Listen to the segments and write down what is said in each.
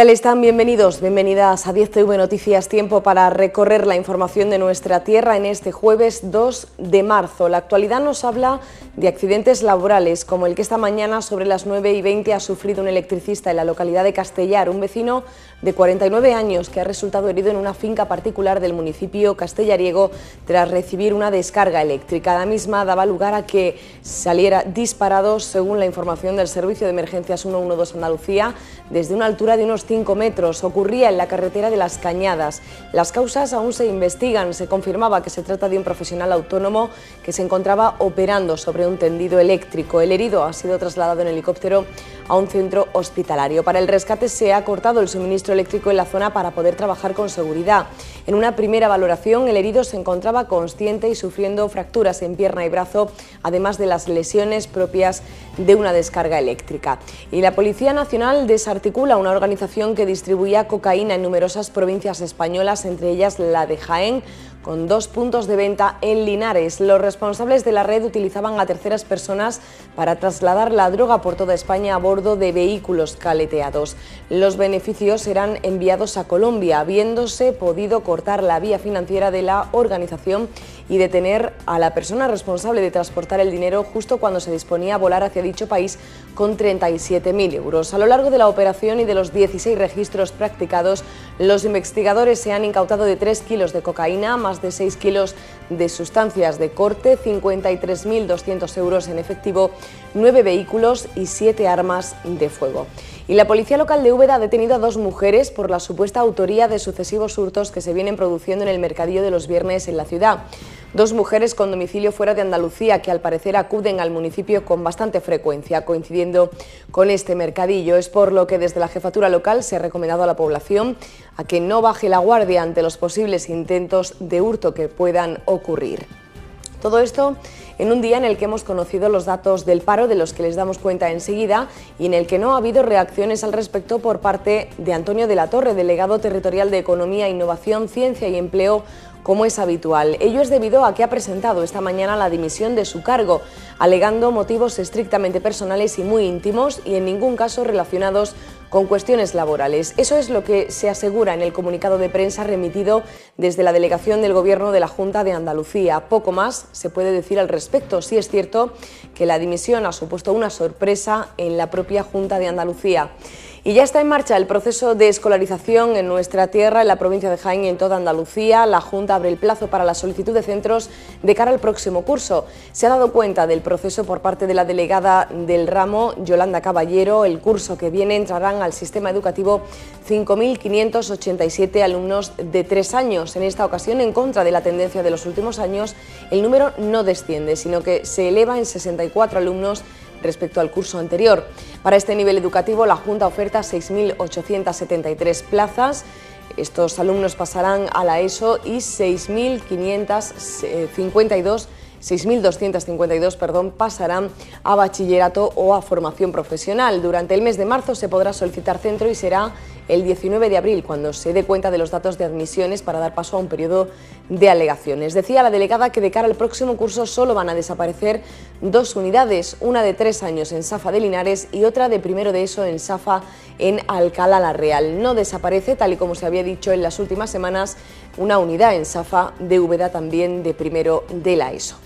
tal están? Bienvenidos, bienvenidas a 10TV Noticias, tiempo para recorrer la información de nuestra tierra en este jueves 2 de marzo. La actualidad nos habla de accidentes laborales, como el que esta mañana sobre las 9 y 20 ha sufrido un electricista en la localidad de Castellar. Un vecino de 49 años que ha resultado herido en una finca particular del municipio castellariego tras recibir una descarga eléctrica. La misma daba lugar a que saliera disparado, según la información del Servicio de Emergencias 112 Andalucía, desde una altura de unos 5 metros. Ocurría en la carretera de Las Cañadas. Las causas aún se investigan. Se confirmaba que se trata de un profesional autónomo que se encontraba operando sobre un tendido eléctrico. El herido ha sido trasladado en helicóptero a un centro hospitalario. Para el rescate se ha cortado el suministro eléctrico en la zona para poder trabajar con seguridad. En una primera valoración, el herido se encontraba consciente y sufriendo fracturas en pierna y brazo, además de las lesiones propias de una descarga eléctrica. Y la Policía Nacional desarticula una organización que distribuía cocaína en numerosas provincias españolas, entre ellas la de Jaén, con dos puntos de venta en Linares. Los responsables de la red utilizaban a terceras personas para trasladar la droga por toda España a bordo de vehículos caleteados. Los beneficios eran enviados a Colombia, habiéndose podido cortar la vía financiera de la organización y detener a la persona responsable de transportar el dinero justo cuando se disponía a volar hacia dicho país con 37.000 euros. A lo largo de la operación y de los 16 registros practicados, los investigadores se han incautado de 3 kilos de cocaína, de 6 kilos de sustancias de corte, 53.200 euros en efectivo, 9 vehículos y 7 armas de fuego. Y la policía local de Úbeda ha detenido a dos mujeres por la supuesta autoría de sucesivos hurtos que se vienen produciendo en el mercadillo de los viernes en la ciudad. Dos mujeres con domicilio fuera de Andalucía que al parecer acuden al municipio con bastante frecuencia, coincidiendo con este mercadillo. Es por lo que desde la jefatura local se ha recomendado a la población a que no baje la guardia ante los posibles intentos de hurto que puedan ocurrir. Todo esto en un día en el que hemos conocido los datos del paro, de los que les damos cuenta enseguida, y en el que no ha habido reacciones al respecto por parte de Antonio de la Torre, delegado territorial de Economía, Innovación, Ciencia y Empleo como es habitual. Ello es debido a que ha presentado esta mañana la dimisión de su cargo, alegando motivos estrictamente personales y muy íntimos y en ningún caso relacionados con cuestiones laborales. Eso es lo que se asegura en el comunicado de prensa remitido desde la delegación del Gobierno de la Junta de Andalucía. Poco más se puede decir al respecto. Sí es cierto que la dimisión ha supuesto una sorpresa en la propia Junta de Andalucía. Y ya está en marcha el proceso de escolarización en nuestra tierra, en la provincia de Jaén y en toda Andalucía. La Junta abre el plazo para la solicitud de centros de cara al próximo curso. Se ha dado cuenta del proceso por parte de la delegada del ramo, Yolanda Caballero. El curso que viene entrarán al sistema educativo 5.587 alumnos de tres años. En esta ocasión, en contra de la tendencia de los últimos años, el número no desciende, sino que se eleva en 64 alumnos respecto al curso anterior. Para este nivel educativo, la Junta oferta 6.873 plazas. Estos alumnos pasarán a la ESO y 6.552 6.252 perdón, pasarán a bachillerato o a formación profesional. Durante el mes de marzo se podrá solicitar centro y será el 19 de abril, cuando se dé cuenta de los datos de admisiones para dar paso a un periodo de alegaciones. Decía la delegada que de cara al próximo curso solo van a desaparecer dos unidades, una de tres años en Safa de Linares y otra de primero de eso en Safa en Alcalá la Real. No desaparece, tal y como se había dicho en las últimas semanas, una unidad en Safa de Úbeda también de primero de la ESO.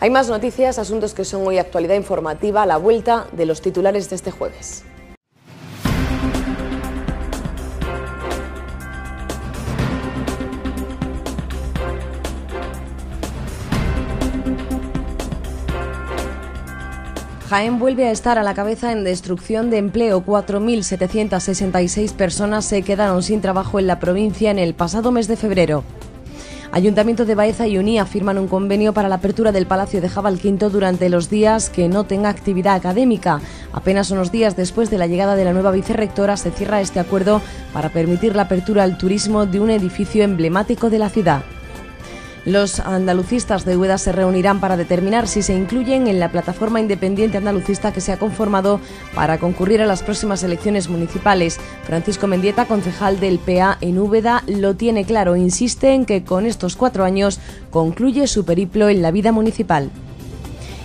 Hay más noticias, asuntos que son hoy actualidad informativa, a la vuelta de los titulares de este jueves. Jaén vuelve a estar a la cabeza en destrucción de empleo. 4.766 personas se quedaron sin trabajo en la provincia en el pasado mes de febrero. Ayuntamiento de Baeza y Unía firman un convenio para la apertura del Palacio de Jabalquinto durante los días que no tenga actividad académica. Apenas unos días después de la llegada de la nueva vicerrectora se cierra este acuerdo para permitir la apertura al turismo de un edificio emblemático de la ciudad. Los andalucistas de Úbeda se reunirán para determinar si se incluyen en la plataforma independiente andalucista que se ha conformado para concurrir a las próximas elecciones municipales. Francisco Mendieta, concejal del PA en Úbeda, lo tiene claro. Insiste en que con estos cuatro años concluye su periplo en la vida municipal.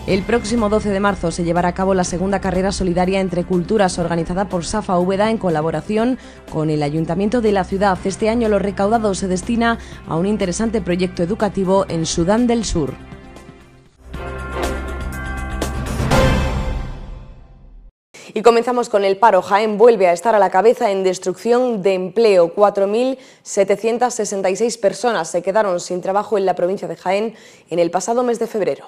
El próximo 12 de marzo se llevará a cabo la segunda carrera solidaria entre culturas organizada por Safa Úbeda en colaboración con el Ayuntamiento de la ciudad. Este año lo recaudado se destina a un interesante proyecto educativo en Sudán del Sur. Y comenzamos con el paro. Jaén vuelve a estar a la cabeza en destrucción de empleo. 4.766 personas se quedaron sin trabajo en la provincia de Jaén en el pasado mes de febrero.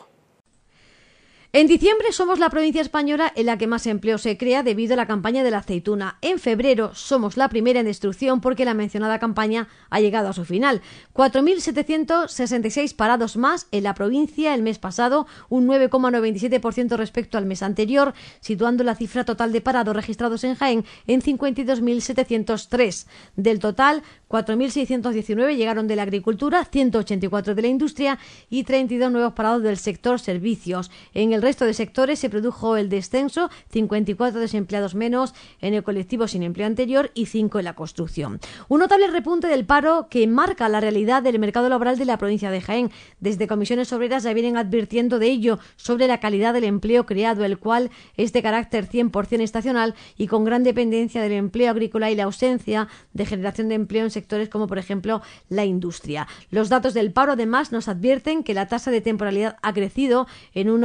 En diciembre somos la provincia española en la que más empleo se crea debido a la campaña de la aceituna. En febrero somos la primera en destrucción porque la mencionada campaña ha llegado a su final. 4.766 parados más en la provincia el mes pasado, un 9,97% respecto al mes anterior, situando la cifra total de parados registrados en Jaén en 52.703. Del total, 4.619 llegaron de la agricultura, 184 de la industria y 32 nuevos parados del sector servicios. En el resto de sectores se produjo el descenso, 54 desempleados menos en el colectivo sin empleo anterior y 5 en la construcción. Un notable repunte del paro que marca la realidad del mercado laboral de la provincia de Jaén. Desde comisiones obreras ya vienen advirtiendo de ello sobre la calidad del empleo creado, el cual es de carácter 100% estacional y con gran dependencia del empleo agrícola y la ausencia de generación de empleo en sectores como por ejemplo la industria. Los datos del paro además nos advierten que la tasa de temporalidad ha crecido en un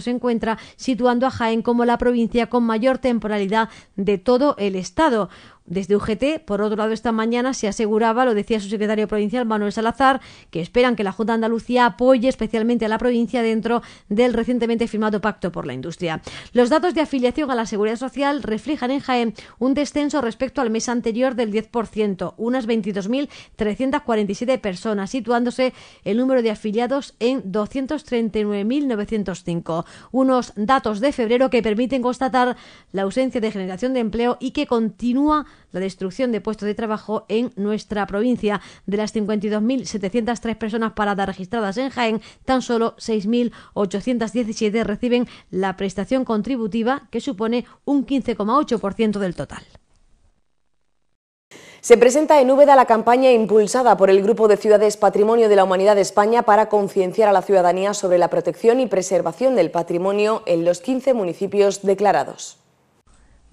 se encuentra, situando a Jaén como la provincia con mayor temporalidad de todo el Estado. Desde UGT, por otro lado, esta mañana se aseguraba, lo decía su secretario provincial Manuel Salazar, que esperan que la Junta de Andalucía apoye especialmente a la provincia dentro del recientemente firmado Pacto por la Industria. Los datos de afiliación a la Seguridad Social reflejan en Jaén un descenso respecto al mes anterior del 10%, unas 22.347 personas, situándose el número de afiliados en 239.905. Unos datos de febrero que permiten constatar la ausencia de generación de empleo y que continúa la destrucción de puestos de trabajo en nuestra provincia. De las 52.703 personas paradas registradas en Jaén, tan solo 6.817 reciben la prestación contributiva, que supone un 15,8% del total. Se presenta en Úbeda la campaña impulsada por el Grupo de Ciudades Patrimonio de la Humanidad de España para concienciar a la ciudadanía sobre la protección y preservación del patrimonio en los 15 municipios declarados.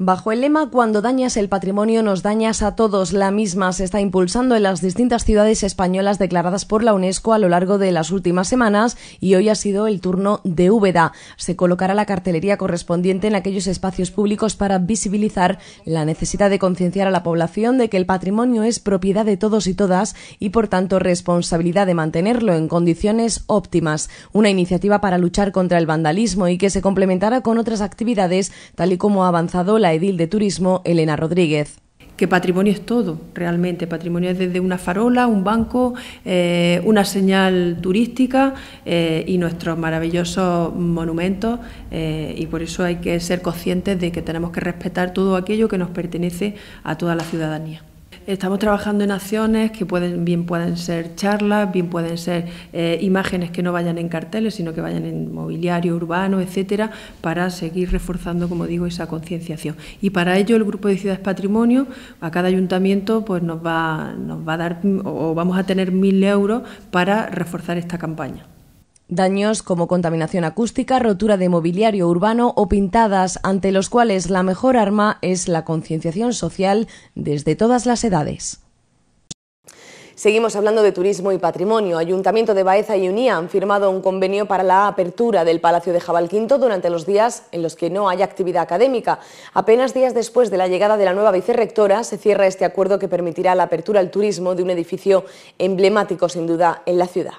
Bajo el lema Cuando dañas el patrimonio nos dañas a todos, la misma se está impulsando en las distintas ciudades españolas declaradas por la UNESCO a lo largo de las últimas semanas y hoy ha sido el turno de Úbeda. Se colocará la cartelería correspondiente en aquellos espacios públicos para visibilizar la necesidad de concienciar a la población de que el patrimonio es propiedad de todos y todas y por tanto responsabilidad de mantenerlo en condiciones óptimas. Una iniciativa para luchar contra el vandalismo y que se complementará con otras actividades tal y como ha avanzado la edil de turismo Elena Rodríguez que patrimonio es todo, realmente. Patrimonio es desde una farola, un banco, eh, una señal turística eh, y nuestros maravillosos monumentos. Eh, y por eso hay que ser conscientes de que tenemos que respetar todo aquello que nos pertenece a toda la ciudadanía. Estamos trabajando en acciones que pueden, bien pueden ser charlas, bien pueden ser eh, imágenes que no vayan en carteles, sino que vayan en mobiliario urbano, etcétera, para seguir reforzando, como digo, esa concienciación. Y para ello el grupo de Ciudades Patrimonio, a cada ayuntamiento, pues nos va, nos va a dar o vamos a tener mil euros para reforzar esta campaña daños como contaminación acústica, rotura de mobiliario urbano o pintadas, ante los cuales la mejor arma es la concienciación social desde todas las edades. Seguimos hablando de turismo y patrimonio. Ayuntamiento de Baeza y UNIA han firmado un convenio para la apertura del Palacio de Jabalquinto durante los días en los que no haya actividad académica. Apenas días después de la llegada de la nueva vicerrectora, se cierra este acuerdo que permitirá la apertura al turismo de un edificio emblemático, sin duda, en la ciudad.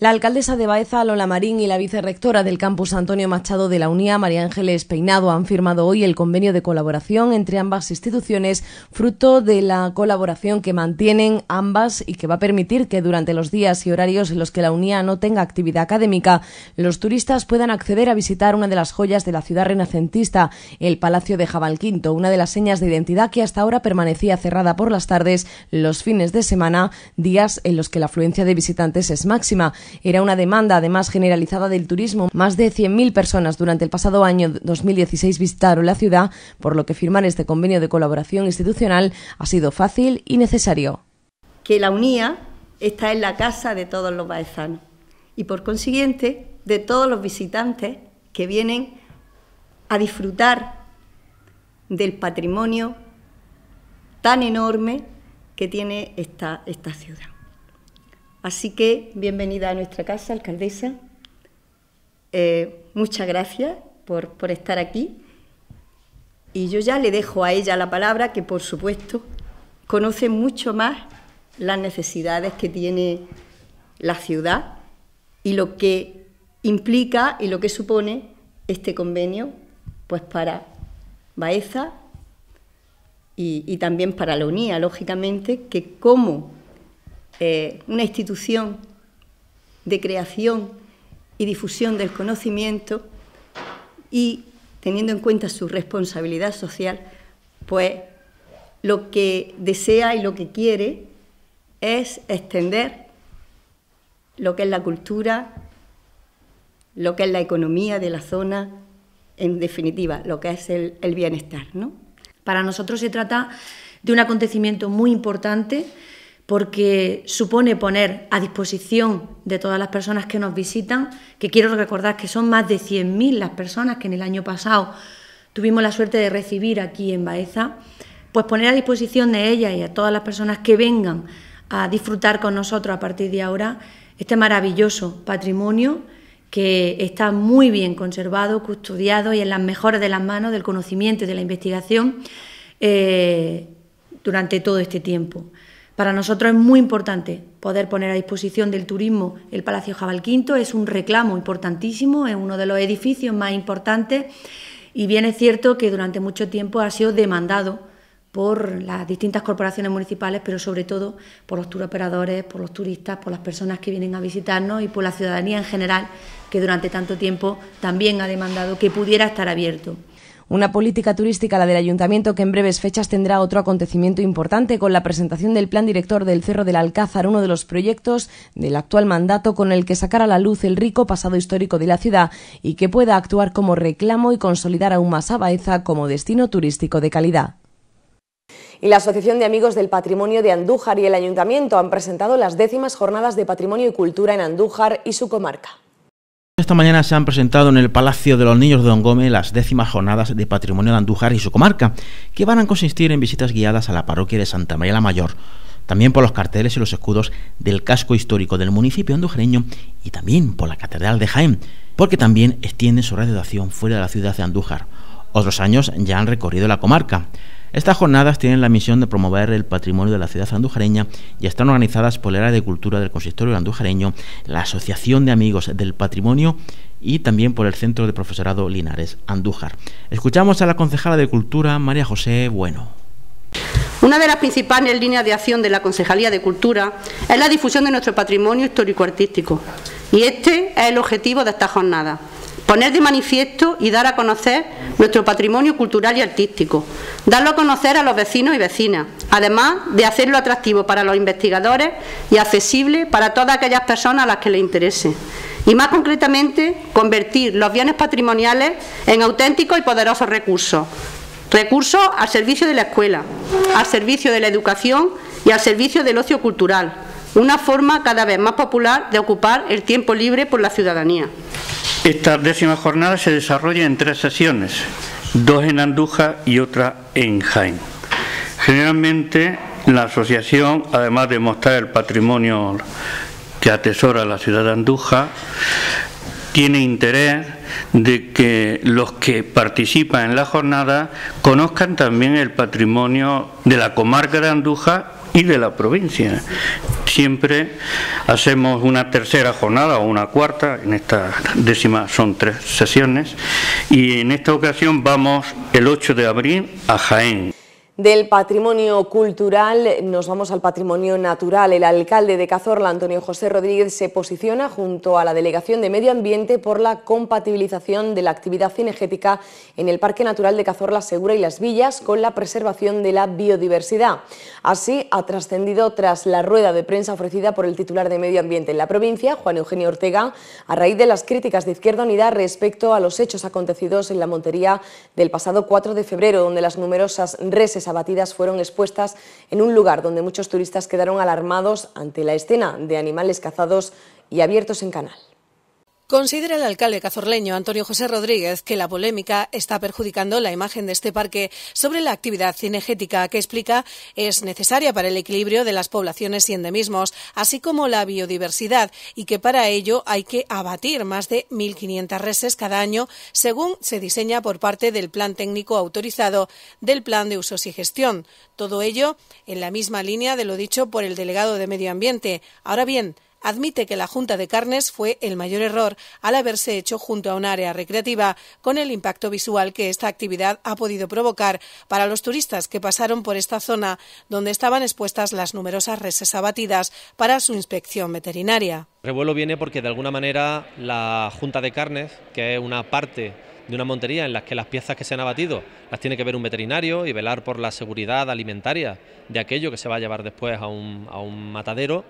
La alcaldesa de Baeza, Lola Marín, y la vicerrectora del campus Antonio Machado de la UNIA, María Ángeles Peinado, han firmado hoy el convenio de colaboración entre ambas instituciones, fruto de la colaboración que mantienen ambas y que va a permitir que durante los días y horarios en los que la UNIA no tenga actividad académica, los turistas puedan acceder a visitar una de las joyas de la ciudad renacentista, el Palacio de Jabalquinto, una de las señas de identidad que hasta ahora permanecía cerrada por las tardes, los fines de semana, días en los que la afluencia de visitantes es máxima. Era una demanda además generalizada del turismo. Más de 100.000 personas durante el pasado año 2016 visitaron la ciudad, por lo que firmar este convenio de colaboración institucional ha sido fácil y necesario. Que la unía está en la casa de todos los baezanos y por consiguiente de todos los visitantes que vienen a disfrutar del patrimonio tan enorme que tiene esta ciudad. Así que bienvenida a nuestra casa, alcaldesa. Eh, muchas gracias por, estar aquí. Y yo ya le dejo a ella la palabra, que por supuesto conoce mucho más las necesidades que tiene la ciudad y lo que implica y lo que supone este convenio pues para Baeza y, también para la UNIA, lógicamente, que cómo. Eh, una institución de creación y difusión del conocimiento y teniendo en cuenta su responsabilidad social, pues lo que desea y lo que quiere es extender lo que es la cultura, lo que es la economía de la zona, en definitiva, lo que es el, bienestar. Para nosotros se trata de un acontecimiento muy importante porque supone poner a disposición de todas las personas que nos visitan, que quiero recordar que son más de 100.000 las personas que en el año pasado tuvimos la suerte de recibir aquí en Baeza, pues poner a disposición de ellas y a todas las personas que vengan a disfrutar con nosotros a partir de ahora este maravilloso patrimonio que está muy bien conservado, custodiado y en las mejores de las manos del conocimiento y de la investigación eh, durante todo este tiempo. Para nosotros es muy importante poder poner a disposición del turismo el Palacio Jabalquinto, es un reclamo importantísimo, es uno de los edificios más importantes y bien es cierto que durante mucho tiempo ha sido demandado por las distintas corporaciones municipales, pero sobre todo por los turoperadores, por los turistas, por las personas que vienen a visitarnos y por la ciudadanía en general, que durante tanto tiempo también ha demandado que pudiera estar abierto. Una política turística, la del ayuntamiento, que en breves fechas tendrá otro acontecimiento importante con la presentación del plan director del Cerro del Alcázar, uno de los proyectos del actual mandato con el que sacará a la luz el rico pasado histórico de la ciudad y que pueda actuar como reclamo y consolidar aún más a Baeza como destino turístico de calidad y la Asociación de Amigos del Patrimonio de Andújar y el Ayuntamiento han presentado las décimas jornadas de Patrimonio y Cultura en Andújar y su comarca. Esta mañana se han presentado en el Palacio de los Niños de Don Gómez las décimas jornadas de patrimonio de Andújar y su comarca, que van a consistir en visitas guiadas a la parroquia de Santa María la Mayor, también por los carteles y los escudos del casco histórico del municipio andujereño y también por la Catedral de Jaén, porque también extiende su radio de fuera de la ciudad de Andújar. Otros años ya han recorrido la comarca. Estas jornadas tienen la misión de promover el patrimonio de la ciudad andujareña y están organizadas por el área de cultura del Consistorio andujareño, la Asociación de Amigos del Patrimonio y también por el Centro de Profesorado Linares Andújar. Escuchamos a la concejala de Cultura, María José Bueno. Una de las principales líneas de acción de la Concejalía de Cultura es la difusión de nuestro patrimonio histórico-artístico y este es el objetivo de esta jornada poner de manifiesto y dar a conocer nuestro patrimonio cultural y artístico, darlo a conocer a los vecinos y vecinas, además de hacerlo atractivo para los investigadores y accesible para todas aquellas personas a las que les interese. Y más concretamente, convertir los bienes patrimoniales en auténticos y poderosos recursos. Recursos al servicio de la escuela, al servicio de la educación y al servicio del ocio cultural. Una forma cada vez más popular de ocupar el tiempo libre por la ciudadanía. Esta décima jornada se desarrolla en tres sesiones, dos en Anduja y otra en Jaén. Generalmente la asociación, además de mostrar el patrimonio que atesora la ciudad de Andújar, tiene interés de que los que participan en la jornada conozcan también el patrimonio de la comarca de Andújar y de la provincia. Siempre hacemos una tercera jornada o una cuarta, en esta décima son tres sesiones, y en esta ocasión vamos el 8 de abril a Jaén. Del patrimonio cultural nos vamos al patrimonio natural. El alcalde de Cazorla, Antonio José Rodríguez, se posiciona junto a la Delegación de Medio Ambiente por la compatibilización de la actividad cinegética en el Parque Natural de Cazorla Segura y Las Villas con la preservación de la biodiversidad. Así ha trascendido tras la rueda de prensa ofrecida por el titular de Medio Ambiente en la provincia, Juan Eugenio Ortega, a raíz de las críticas de Izquierda Unida respecto a los hechos acontecidos en la montería del pasado 4 de febrero, donde las numerosas reses abatidas fueron expuestas en un lugar donde muchos turistas quedaron alarmados ante la escena de animales cazados y abiertos en canal. Considera el alcalde cazorleño Antonio José Rodríguez que la polémica está perjudicando la imagen de este parque sobre la actividad cinegética que explica es necesaria para el equilibrio de las poblaciones y endemismos, así como la biodiversidad, y que para ello hay que abatir más de 1.500 reses cada año, según se diseña por parte del Plan Técnico Autorizado del Plan de Usos y Gestión. Todo ello en la misma línea de lo dicho por el delegado de Medio Ambiente. Ahora bien, admite que la junta de carnes fue el mayor error al haberse hecho junto a un área recreativa, con el impacto visual que esta actividad ha podido provocar para los turistas que pasaron por esta zona, donde estaban expuestas las numerosas reses abatidas para su inspección veterinaria. El revuelo viene porque de alguna manera la junta de carnes, que es una parte de una montería en las que las piezas que se han abatido las tiene que ver un veterinario y velar por la seguridad alimentaria de aquello que se va a llevar después a un matadero,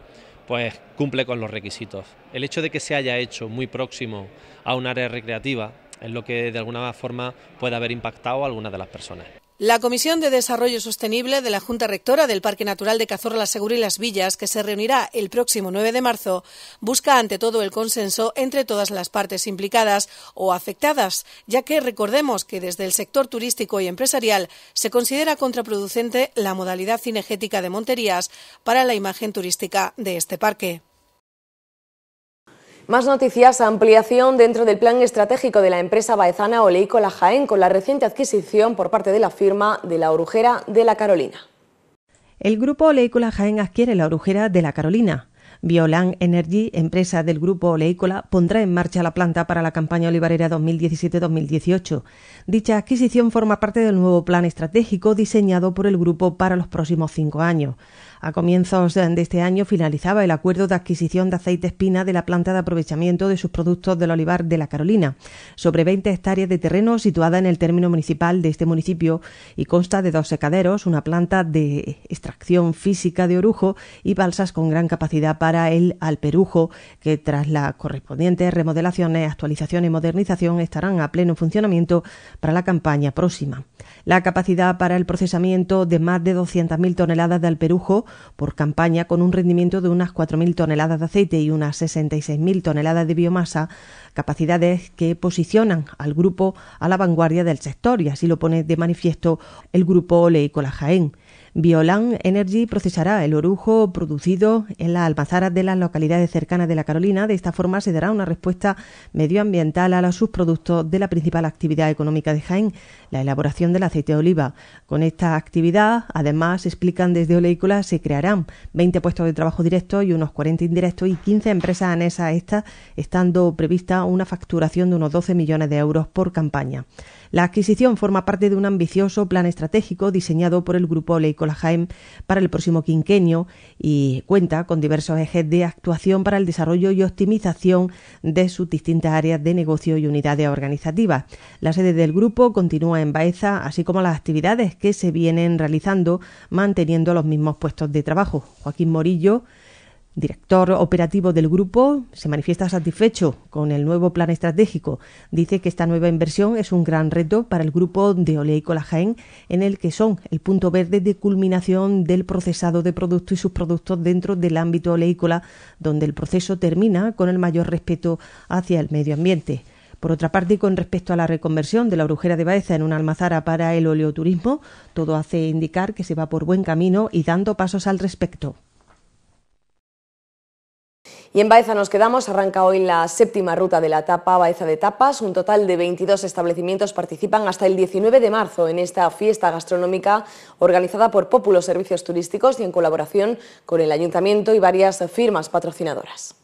pues cumple con los requisitos. El hecho de que se haya hecho muy próximo a un área recreativa es lo que de alguna forma puede haber impactado a algunas de las personas. La Comisión de Desarrollo Sostenible de la Junta Rectora del Parque Natural de Cazorla, la Segura y las Villas, que se reunirá el próximo 9 de marzo, busca ante todo el consenso entre todas las partes implicadas o afectadas, ya que recordemos que desde el sector turístico y empresarial se considera contraproducente la modalidad cinegética de Monterías para la imagen turística de este parque. Más noticias, ampliación dentro del plan estratégico de la empresa baezana Oleícola Jaén con la reciente adquisición por parte de la firma de la Orujera de la Carolina. El grupo Oleícola Jaén adquiere la Orujera de la Carolina, Biolan Energy, empresa del grupo Oleícola, pondrá en marcha la planta para la campaña olivarera 2017-2018. Dicha adquisición forma parte del nuevo plan estratégico diseñado por el grupo para los próximos cinco años. A comienzos de este año finalizaba el acuerdo de adquisición de aceite espina de la planta de aprovechamiento de sus productos del olivar de la Carolina, sobre 20 hectáreas de terreno situada en el término municipal de este municipio y consta de dos secaderos, una planta de extracción física de orujo y balsas con gran capacidad para el alperujo, que tras las correspondientes remodelaciones, actualización y modernización estarán a pleno funcionamiento para la campaña próxima. La capacidad para el procesamiento de más de 200.000 toneladas de alperujo por campaña con un rendimiento de unas 4.000 toneladas de aceite y unas 66.000 toneladas de biomasa, capacidades que posicionan al grupo a la vanguardia del sector y así lo pone de manifiesto el grupo Oleícola Jaén. Violan Energy procesará el orujo producido en las almazaras de las localidades cercanas de la Carolina. De esta forma se dará una respuesta medioambiental a los subproductos de la principal actividad económica de Jaén, la elaboración del aceite de oliva. Con esta actividad, además, explican desde Oleícola, se crearán 20 puestos de trabajo directos y unos 40 indirectos y 15 empresas anexas a esta, estando prevista una facturación de unos 12 millones de euros por campaña. La adquisición forma parte de un ambicioso plan estratégico diseñado por el Grupo Leicola para el próximo quinquenio y cuenta con diversos ejes de actuación para el desarrollo y optimización de sus distintas áreas de negocio y unidades organizativas. La sede del grupo continúa en Baeza, así como las actividades que se vienen realizando manteniendo los mismos puestos de trabajo. Joaquín Morillo, director operativo del grupo se manifiesta satisfecho con el nuevo plan estratégico. Dice que esta nueva inversión es un gran reto para el grupo de Oleícola Jaén, en el que son el punto verde de culminación del procesado de productos y sus productos dentro del ámbito oleícola, donde el proceso termina con el mayor respeto hacia el medio ambiente. Por otra parte, con respecto a la reconversión de la brujera de Baeza en una almazara para el oleoturismo, todo hace indicar que se va por buen camino y dando pasos al respecto. Y en Baeza nos quedamos, arranca hoy la séptima ruta de la etapa Baeza de Tapas, un total de 22 establecimientos participan hasta el 19 de marzo en esta fiesta gastronómica organizada por Populo Servicios Turísticos y en colaboración con el Ayuntamiento y varias firmas patrocinadoras.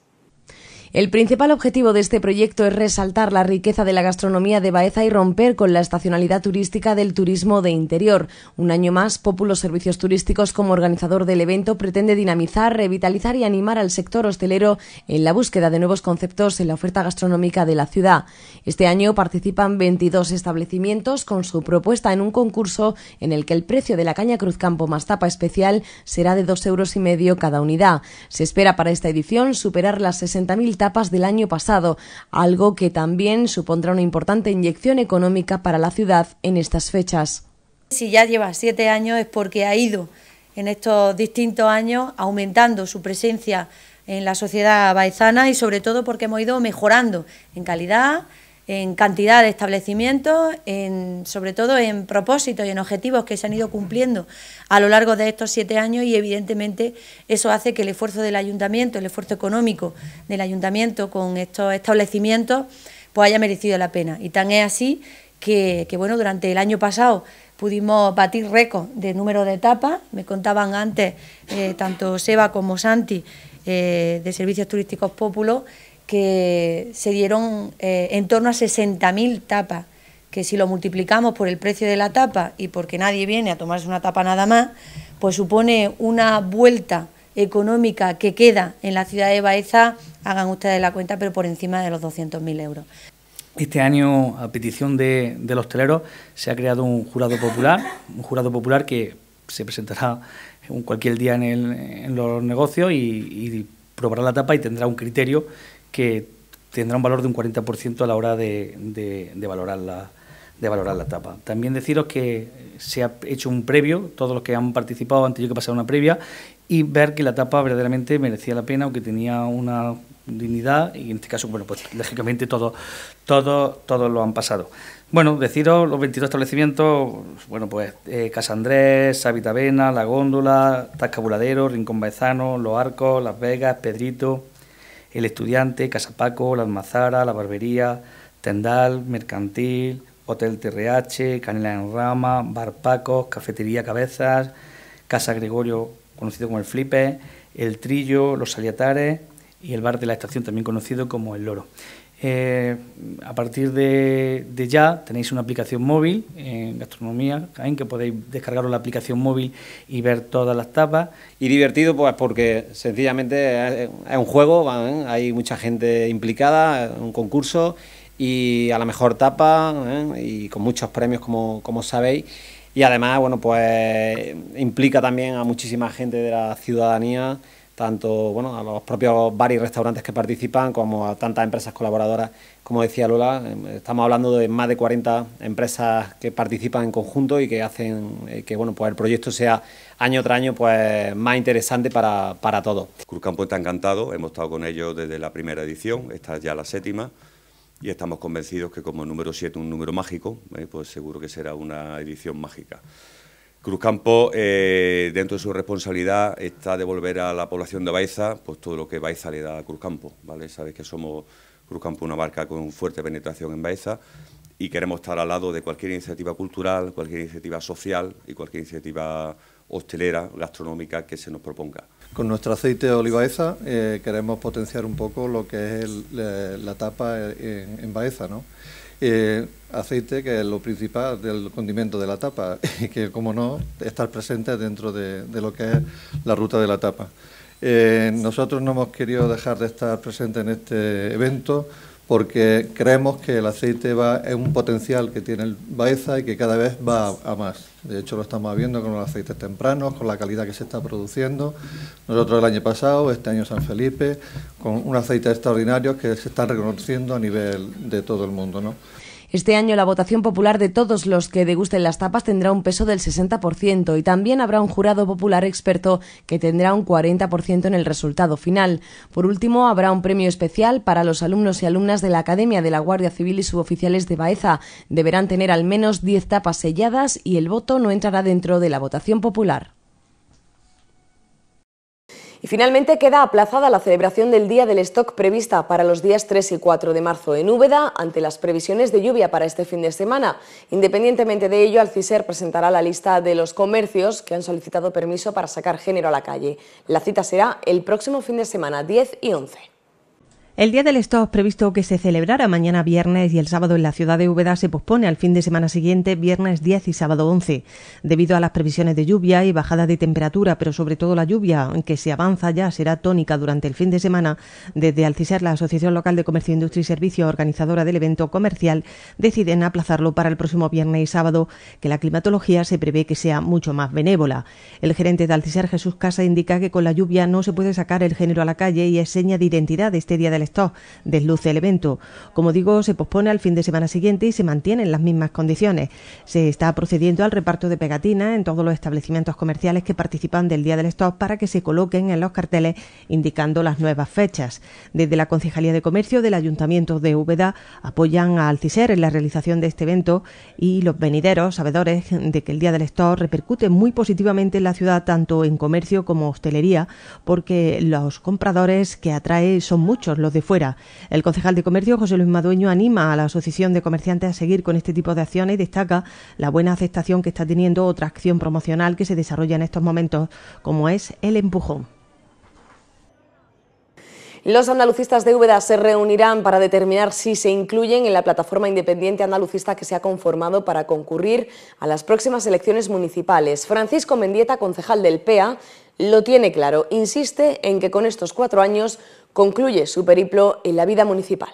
El principal objetivo de este proyecto es resaltar la riqueza de la gastronomía de Baeza y romper con la estacionalidad turística del turismo de interior. Un año más, Populos Servicios Turísticos, como organizador del evento, pretende dinamizar, revitalizar y animar al sector hostelero en la búsqueda de nuevos conceptos en la oferta gastronómica de la ciudad. Este año participan 22 establecimientos con su propuesta en un concurso en el que el precio de la caña Campo más tapa especial será de dos euros y medio cada unidad. Se espera para esta edición superar las 60.000 ...etapas tapas del año pasado, algo que también supondrá una importante inyección económica para la ciudad en estas fechas. Si ya lleva siete años es porque ha ido en estos distintos años aumentando su presencia en la sociedad baizana y sobre todo porque hemos ido mejorando en calidad, en cantidad de establecimientos, en, sobre todo en propósitos y en objetivos que se han ido cumpliendo a lo largo de estos siete años y evidentemente eso hace que el esfuerzo del ayuntamiento, el esfuerzo económico del ayuntamiento con estos establecimientos, pues haya merecido la pena. Y tan es así que, bueno, durante el año pasado pudimos batir récord de número de etapas, me contaban antes eh, tanto Seba como Santi eh, de Servicios Turísticos Populos, que se dieron eh, en torno a 60.000 tapas, que si lo multiplicamos por el precio de la tapa y porque nadie viene a tomarse una tapa nada más, pues supone una vuelta económica que queda en la ciudad de Baeza, hagan ustedes la cuenta, pero por encima de los 200.000 euros. Este año, a petición de, los teleros, se ha creado un jurado popular, un jurado popular que se presentará cualquier día en, los negocios y probará la tapa y tendrá un criterio que tendrá un valor de un 40% a la hora de, valorar la, de valorar la tapa. También deciros que se ha hecho un previo, todos los que han participado han tenido que pasar una previa y ver que la tapa verdaderamente merecía la pena o que tenía una dignidad y en este caso, bueno, pues lógicamente todos todo, lo han pasado. Bueno, deciros los 22 establecimientos, bueno, pues eh, Casa Andrés, La Góndola, Tascabuladero, Rincón Baezano, Los Arcos, Las Vegas, Pedrito, el Estudiante, Casa Paco, La Almazara, La Barbería, Tendal, Mercantil, Hotel TRH, Canela en Rama, Bar Paco, Cafetería Cabezas, Casa Gregorio, conocido como El Flipe, El Trillo, Los Aliatares y el bar de la estación, también conocido como El Loro. Eh, a partir de, ya tenéis una aplicación móvil en gastronomía, en que podéis descargaros la aplicación móvil y ver todas las tapas. Y divertido, pues porque sencillamente es un juego, ¿eh? hay mucha gente implicada, un concurso y a la mejor tapa ¿eh? y con muchos premios, como, como sabéis. Y además, bueno, pues implica también a muchísima gente de la ciudadanía tanto bueno, a los propios bares y restaurantes que participan como a tantas empresas colaboradoras. Como decía Lola, em, estamos hablando de más de 40 empresas que participan en conjunto y que hacen eh, que bueno, pues el proyecto sea año tras año pues, más interesante para, para todos. Cruzcampo está encantado, hemos estado con ellos desde la primera edición, esta es ya la séptima y estamos convencidos que como número 7 un número mágico, eh, pues seguro que será una edición mágica. Cruzcampo, eh, dentro de su responsabilidad, está devolver a la población de Baeza pues, todo lo que Baeza le da a Cruzcampo. ¿vale? Sabes que somos Cruzcampo una barca con fuerte penetración en Baeza y queremos estar al lado de cualquier iniciativa cultural, cualquier iniciativa social y cualquier iniciativa hostelera, gastronómica que se nos proponga. Con nuestro aceite de olivaeza eh, queremos potenciar un poco lo que es la, tapa eh, en, Baeza, ¿no? Eh, aceite, que es lo principal del condimento de la tapa, y que, como no, estar presente dentro de, lo que es la ruta de la tapa. Eh, nosotros no hemos querido dejar de estar presente en este evento porque creemos que el aceite es un potencial que tiene el Baeza y que cada vez va a, más. De hecho, lo estamos viendo con los aceites tempranos, con la calidad que se está produciendo. Nosotros el año pasado, este año San Felipe, con un aceite extraordinario que se está reconociendo a nivel de todo el mundo. Este año la votación popular de todos los que degusten las tapas tendrá un peso del 60% y también habrá un jurado popular experto que tendrá un 40% en el resultado final. Por último, habrá un premio especial para los alumnos y alumnas de la Academia de la Guardia Civil y suboficiales de Baeza. Deberán tener al menos 10 tapas selladas y el voto no entrará dentro de la votación popular. Y finalmente queda aplazada la celebración del Día del Stock prevista para los días 3 y 4 de marzo en Úbeda ante las previsiones de lluvia para este fin de semana. Independientemente de ello, Alciser presentará la lista de los comercios que han solicitado permiso para sacar género a la calle. La cita será el próximo fin de semana, 10 y 11. El día del stop previsto que se celebrara mañana viernes y el sábado en la ciudad de Úbeda se pospone al fin de semana siguiente, viernes 10 y sábado 11, debido a las previsiones de lluvia y bajada de temperatura, pero sobre todo la lluvia, que se avanza ya será tónica durante el fin de semana. Desde Alcisar, la Asociación Local de Comercio, Industria y Servicio, organizadora del evento comercial, deciden aplazarlo para el próximo viernes y sábado, que la climatología se prevé que sea mucho más benévola. El gerente de Alcisar, Jesús Casa, indica que con la lluvia no se puede sacar el género a la calle y es seña de identidad este día del stop desluce el evento. Como digo, se pospone al fin de semana siguiente y se mantienen las mismas condiciones. Se está procediendo al reparto de pegatinas en todos los establecimientos comerciales que participan del Día del stop para que se coloquen en los carteles indicando las nuevas fechas. Desde la Concejalía de Comercio del Ayuntamiento de Úbeda apoyan a Alciser en la realización de este evento y los venideros, sabedores de que el Día del stop repercute muy positivamente en la ciudad tanto en comercio como hostelería porque los compradores que atrae son muchos los fuera. El concejal de Comercio, José Luis Madueño, anima a la Asociación de Comerciantes a seguir con este tipo de acciones y destaca la buena aceptación que está teniendo otra acción promocional que se desarrolla en estos momentos, como es el empujón. Los andalucistas de Úbeda se reunirán para determinar si se incluyen en la plataforma independiente andalucista que se ha conformado para concurrir a las próximas elecciones municipales. Francisco Mendieta, concejal del PEA, lo tiene claro. Insiste en que con estos cuatro años concluye su periplo en la vida municipal.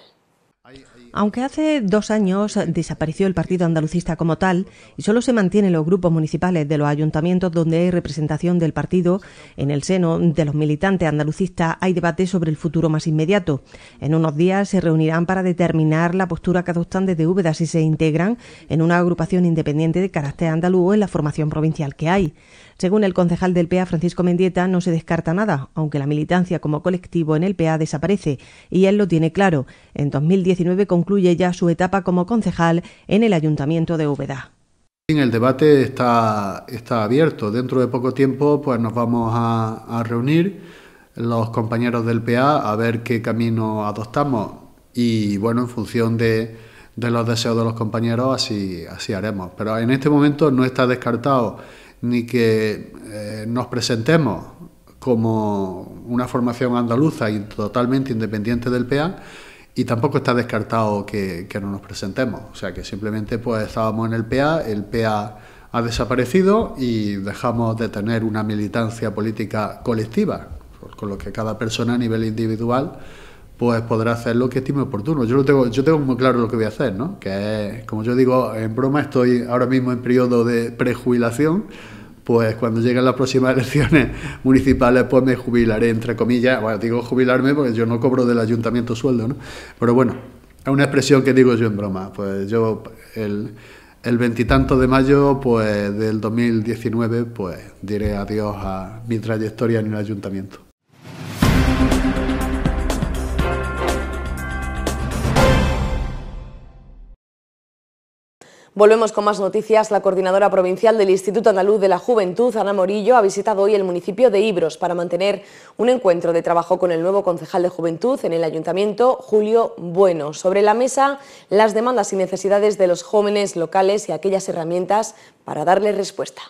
Aunque hace dos años desapareció el Partido Andalucista como tal y solo se mantienen los grupos municipales de los ayuntamientos donde hay representación del partido, en el seno de los militantes andalucistas hay debate sobre el futuro más inmediato. En unos días se reunirán para determinar la postura que adoptan de Úbeda si se integran en una agrupación independiente de carácter andaluz en la formación provincial que hay. Según el concejal del PA, Francisco Mendieta, no se descarta nada, aunque la militancia como colectivo en el PA desaparece, y él lo tiene claro. En 2019 con concluye ya su etapa como concejal en el Ayuntamiento de Úbeda. El debate está, está abierto. Dentro de poco tiempo pues, nos vamos a, reunir los compañeros del PA a ver qué camino adoptamos y bueno, en función de, los deseos de los compañeros así, así haremos. Pero en este momento no está descartado ni que eh, nos presentemos como una formación andaluza y totalmente independiente del PA, y tampoco está descartado que, que, no nos presentemos. O sea que simplemente pues estábamos en el PA, el PA ha desaparecido y dejamos de tener una militancia política colectiva, con lo que cada persona a nivel individual pues podrá hacer lo que estime oportuno. Yo lo tengo, yo tengo muy claro lo que voy a hacer, ¿no? Que como yo digo, en broma estoy ahora mismo en periodo de prejubilación pues cuando lleguen las próximas elecciones municipales, pues me jubilaré, entre comillas. Bueno, digo jubilarme porque yo no cobro del ayuntamiento sueldo, ¿no? Pero bueno, es una expresión que digo yo en broma. Pues yo, el, el veintitanto de mayo pues del 2019, pues diré adiós a mi trayectoria en el ayuntamiento. Volvemos con más noticias. La coordinadora provincial del Instituto Andaluz de la Juventud, Ana Morillo, ha visitado hoy el municipio de Ibros para mantener un encuentro de trabajo con el nuevo concejal de Juventud en el Ayuntamiento, Julio Bueno. Sobre la mesa, las demandas y necesidades de los jóvenes locales y aquellas herramientas para darles respuesta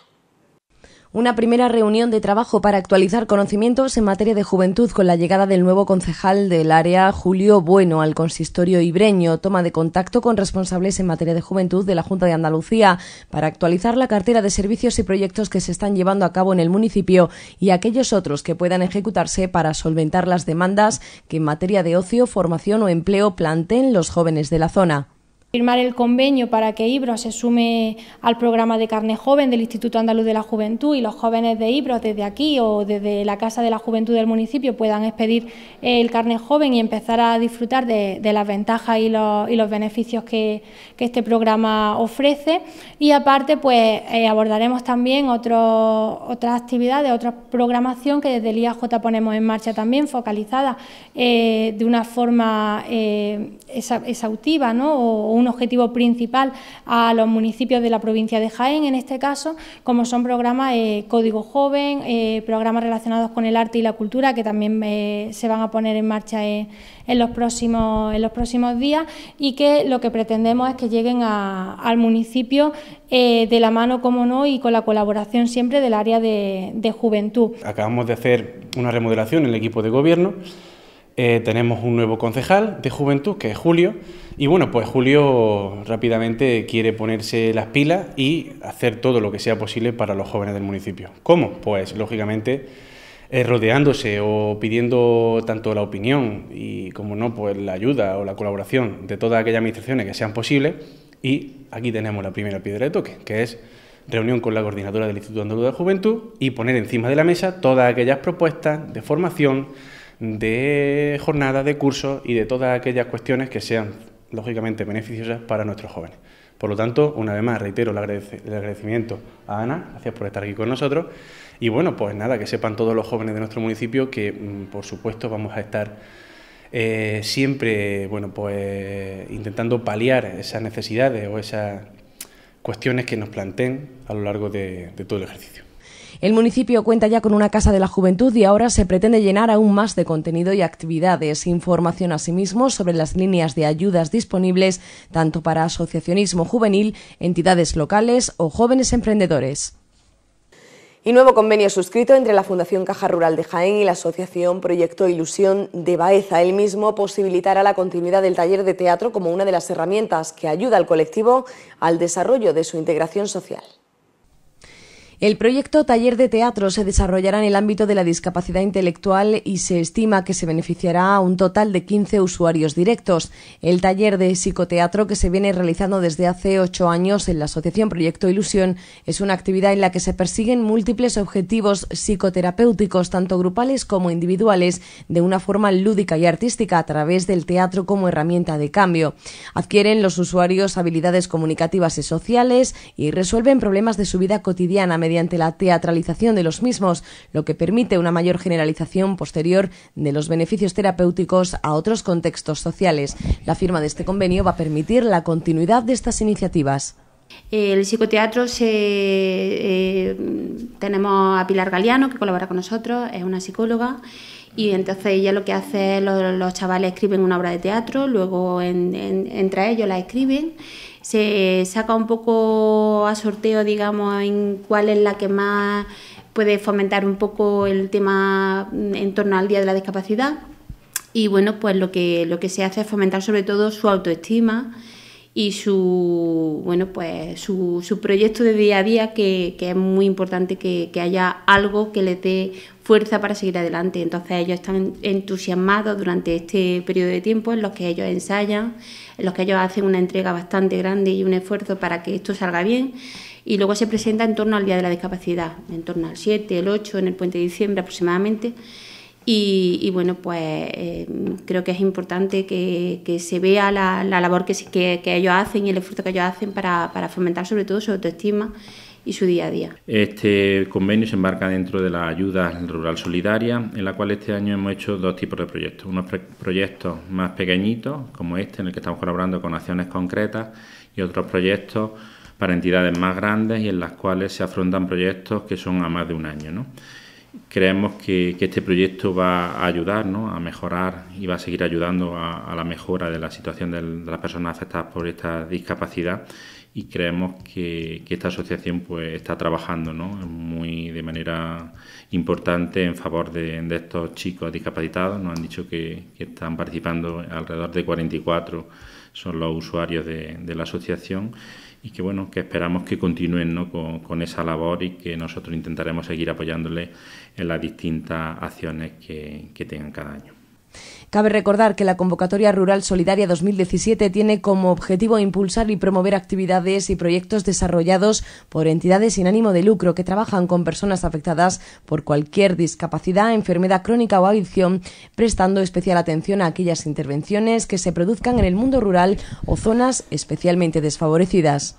una primera reunión de trabajo para actualizar conocimientos en materia de juventud con la llegada del nuevo concejal del área, Julio Bueno, al consistorio ibreño, toma de contacto con responsables en materia de juventud de la Junta de Andalucía para actualizar la cartera de servicios y proyectos que se están llevando a cabo en el municipio y aquellos otros que puedan ejecutarse para solventar las demandas que en materia de ocio, formación o empleo planteen los jóvenes de la zona. Firmar el convenio para que Ibros se sume al programa de carne joven del Instituto Andaluz de la Juventud y los jóvenes de Ibros desde aquí o desde la Casa de la Juventud del municipio puedan expedir el carne joven y empezar a disfrutar de, las ventajas y los, y los beneficios que, este programa ofrece. Y aparte, pues eh, abordaremos también otras actividades, otra programación que desde el IAJ ponemos en marcha también, focalizada eh, de una forma eh, exhaustiva ¿no? o, o un objetivo principal a los municipios de la provincia de Jaén, en este caso, como son programas eh, Código Joven, eh, programas relacionados con el arte y la cultura, que también eh, se van a poner en marcha en, los próximos, en los próximos días, y que lo que pretendemos es que lleguen al municipio de la mano, como no, y con la colaboración siempre del área de juventud. Acabamos de hacer una remodelación en el equipo de gobierno. Eh, tenemos un nuevo concejal de juventud, que es Julio, y bueno, pues Julio rápidamente quiere ponerse las pilas y hacer todo lo que sea posible para los jóvenes del municipio. ¿Cómo? Pues lógicamente eh, rodeándose o pidiendo tanto la opinión y como no, pues la ayuda o la colaboración de todas aquellas administraciones que sean posibles. Y aquí tenemos la primera piedra de toque, que es reunión con la coordinadora del Instituto Andaluz de Juventud y poner encima de la mesa todas aquellas propuestas de formación, de jornada, de curso y de todas aquellas cuestiones que sean, lógicamente, beneficiosas para nuestros jóvenes. Por lo tanto, una vez más, reitero el agradecimiento a Ana, gracias por estar aquí con nosotros. Y bueno, pues nada, que sepan todos los jóvenes de nuestro municipio que, mm, por supuesto, vamos a estar eh, siempre, bueno, pues intentando paliar esas necesidades o esas cuestiones que nos planteen a lo largo de todo el ejercicio. El municipio cuenta ya con una casa de la juventud y ahora se pretende llenar aún más de contenido y actividades. Información asimismo sobre las líneas de ayudas disponibles tanto para asociacionismo juvenil, entidades locales o jóvenes emprendedores y nuevo convenio suscrito entre la Fundación Caja Rural de Jaén y la Asociación Proyecto Ilusión de Baeza. El mismo posibilitará la continuidad del taller de teatro como una de las herramientas que ayuda al colectivo al desarrollo de su integración social. El proyecto Taller de Teatro se desarrollará en el ámbito de la discapacidad intelectual y se estima que se beneficiará a un total de 15 usuarios directos. El taller de psicoteatro que se viene realizando desde hace ocho años en la Asociación Proyecto Ilusión es una actividad en la que se persiguen múltiples objetivos psicoterapéuticos, tanto grupales como individuales, de una forma lúdica y artística a través del teatro como herramienta de cambio. Adquieren los usuarios habilidades comunicativas y sociales y resuelven problemas de su vida cotidiana mediante mediante la teatralización de los mismos, lo que permite una mayor generalización posterior de los beneficios terapéuticos a otros contextos sociales. La firma de este convenio va a permitir la continuidad de estas iniciativas. El psicoteatro eh, tenemos a Pilar Galeano que colabora con nosotros, es una psicóloga y entonces ella lo que hace es los, chavales escriben una obra de teatro, luego entre ellos la escriben se saca un poco a sorteo, digamos, en cuál es la que más puede fomentar un poco el tema mm, en torno al Día de la Discapacidad. Y bueno, pues lo que, lo que se hace es fomentar sobre todo su autoestima y su bueno pues su, su proyecto de día a día que, es muy importante que, que, haya algo que le dé fuerza para seguir adelante. Entonces ellos están entusiasmados durante este periodo de tiempo en los que ellos ensayan, en los que ellos hacen una entrega bastante grande y un esfuerzo para que esto salga bien y luego se presenta en torno al Día de la Discapacidad, en torno al 7, el 8, en el puente de diciembre aproximadamente. Y, bueno, pues eh, creo que es importante que, se vea la, labor que, que, ellos hacen y el esfuerzo que ellos hacen para, para fomentar sobre todo su autoestima y su día a día. Este convenio se embarca dentro de la ayuda rural solidaria, en la cual este año hemos hecho dos tipos de proyectos. Unos proyectos más pequeñitos, como este, en el que estamos colaborando con acciones concretas, y otros proyectos para entidades más grandes y en las cuales se afrontan proyectos que son a más de un año. Creemos que, este proyecto va a ayudar a mejorar y va a seguir ayudando a la mejora de la situación de las personas afectadas por esta discapacidad y creemos que, esta asociación pues está trabajando ¿no? muy de manera importante en favor de, estos chicos discapacitados. Nos han dicho que, están participando alrededor de 44 son los usuarios de, la asociación y que bueno, que esperamos que continúen con, con, esa labor y que nosotros intentaremos seguir apoyándoles en las distintas acciones que, que tengan cada año. Cabe recordar que la convocatoria Rural Solidaria 2017 tiene como objetivo impulsar y promover actividades y proyectos desarrollados por entidades sin ánimo de lucro que trabajan con personas afectadas por cualquier discapacidad, enfermedad crónica o adicción, prestando especial atención a aquellas intervenciones que se produzcan en el mundo rural o zonas especialmente desfavorecidas.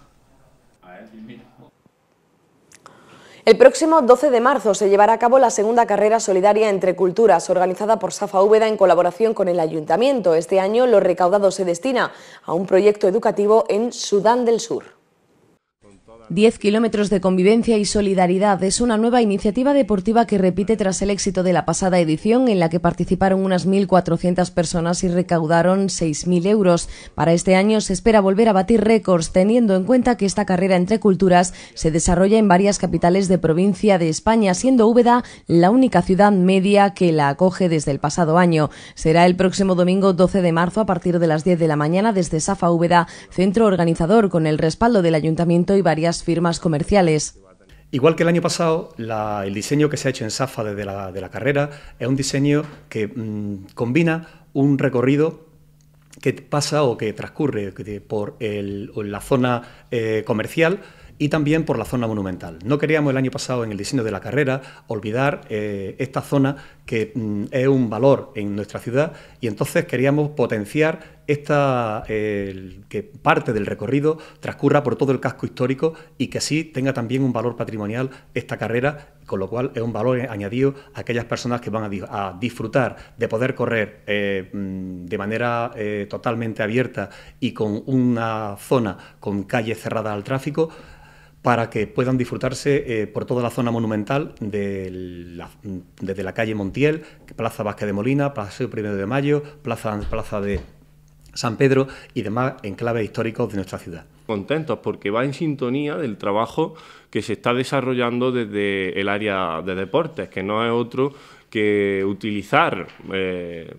El próximo 12 de marzo se llevará a cabo la segunda carrera solidaria entre culturas organizada por Safa Úbeda en colaboración con el Ayuntamiento. Este año lo recaudado se destina a un proyecto educativo en Sudán del Sur. 10 kilómetros de convivencia y solidaridad es una nueva iniciativa deportiva que repite tras el éxito de la pasada edición en la que participaron unas 1.400 personas y recaudaron 6.000 euros. Para este año se espera volver a batir récords teniendo en cuenta que esta carrera entre culturas se desarrolla en varias capitales de provincia de España, siendo Úbeda la única ciudad media que la acoge desde el pasado año. Será el próximo domingo 12 de marzo a partir de las 10 de la mañana desde Safa Úbeda, centro organizador con el respaldo del Ayuntamiento y varias firmas comerciales. Igual que el año pasado, el diseño que se ha hecho en SAFA desde la, de la carrera es un diseño que mm, combina un recorrido que pasa o que transcurre por la zona eh, comercial y también por la zona monumental. No queríamos el año pasado en el diseño de la carrera olvidar eh, esta zona que mm, es un valor en nuestra ciudad y entonces queríamos potenciar esta, que parte del recorrido transcurra por todo el casco histórico y que así tenga también un valor patrimonial esta carrera, con lo cual es un valor añadido a aquellas personas que van a, disfrutar de poder correr eh, mm, de manera eh, totalmente abierta y con una zona con calles cerradas al tráfico para que puedan disfrutarse eh, por toda la zona monumental desde la calle Montiel, Plaza Vázquez de Molina, Paseo Primero de Mayo, Plaza, Plaza de San Pedro y demás enclaves históricos de nuestra ciudad. Contentos porque va en sintonía del trabajo que se está desarrollando desde el área de deportes, que no es otro que utilizar eh,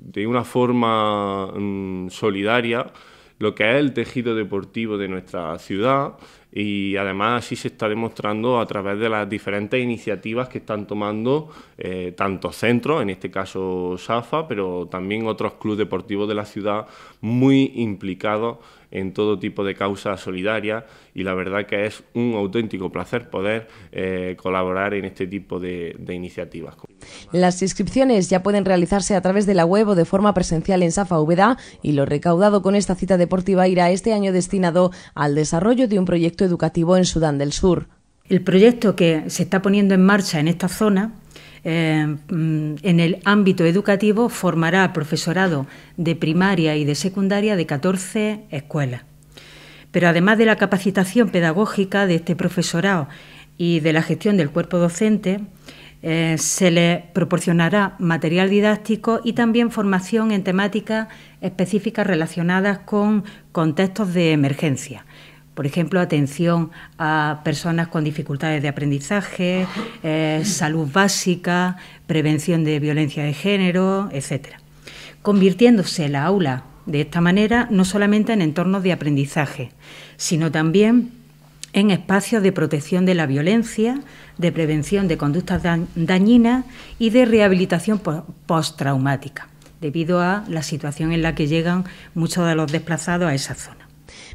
de una forma mm, solidaria lo que es el tejido deportivo de nuestra ciudad, y además así se está demostrando a través de las diferentes iniciativas que están tomando eh, tanto centros, en este caso SAFA, pero también otros clubes deportivos de la ciudad muy implicados en todo tipo de causas solidarias y la verdad que es un auténtico placer poder eh, colaborar en este tipo de iniciativas. Las inscripciones ya pueden realizarse a través de la web o de forma presencial en Safa Úbeda y lo recaudado con esta cita deportiva irá este año destinado al desarrollo de un proyecto educativo en Sudán del Sur. El proyecto que se está poniendo en marcha en esta zona eh, mm, en el ámbito educativo formará profesorado de primaria y de secundaria de 14 escuelas. Pero además de la capacitación pedagógica de este profesorado y de la gestión del cuerpo docente, eh, se le proporcionará material didáctico y también formación en temáticas específicas relacionadas con contextos de emergencia. Por ejemplo, atención a personas con dificultades de aprendizaje, eh, salud básica, prevención de violencia de género, etc. Convirtiéndose la aula de esta manera no solamente en entornos de aprendizaje, sino también en espacios de protección de la violencia, de prevención de conductas dañinas y de rehabilitación postraumática, debido a la situación en la que llegan muchos de los desplazados a esa zona.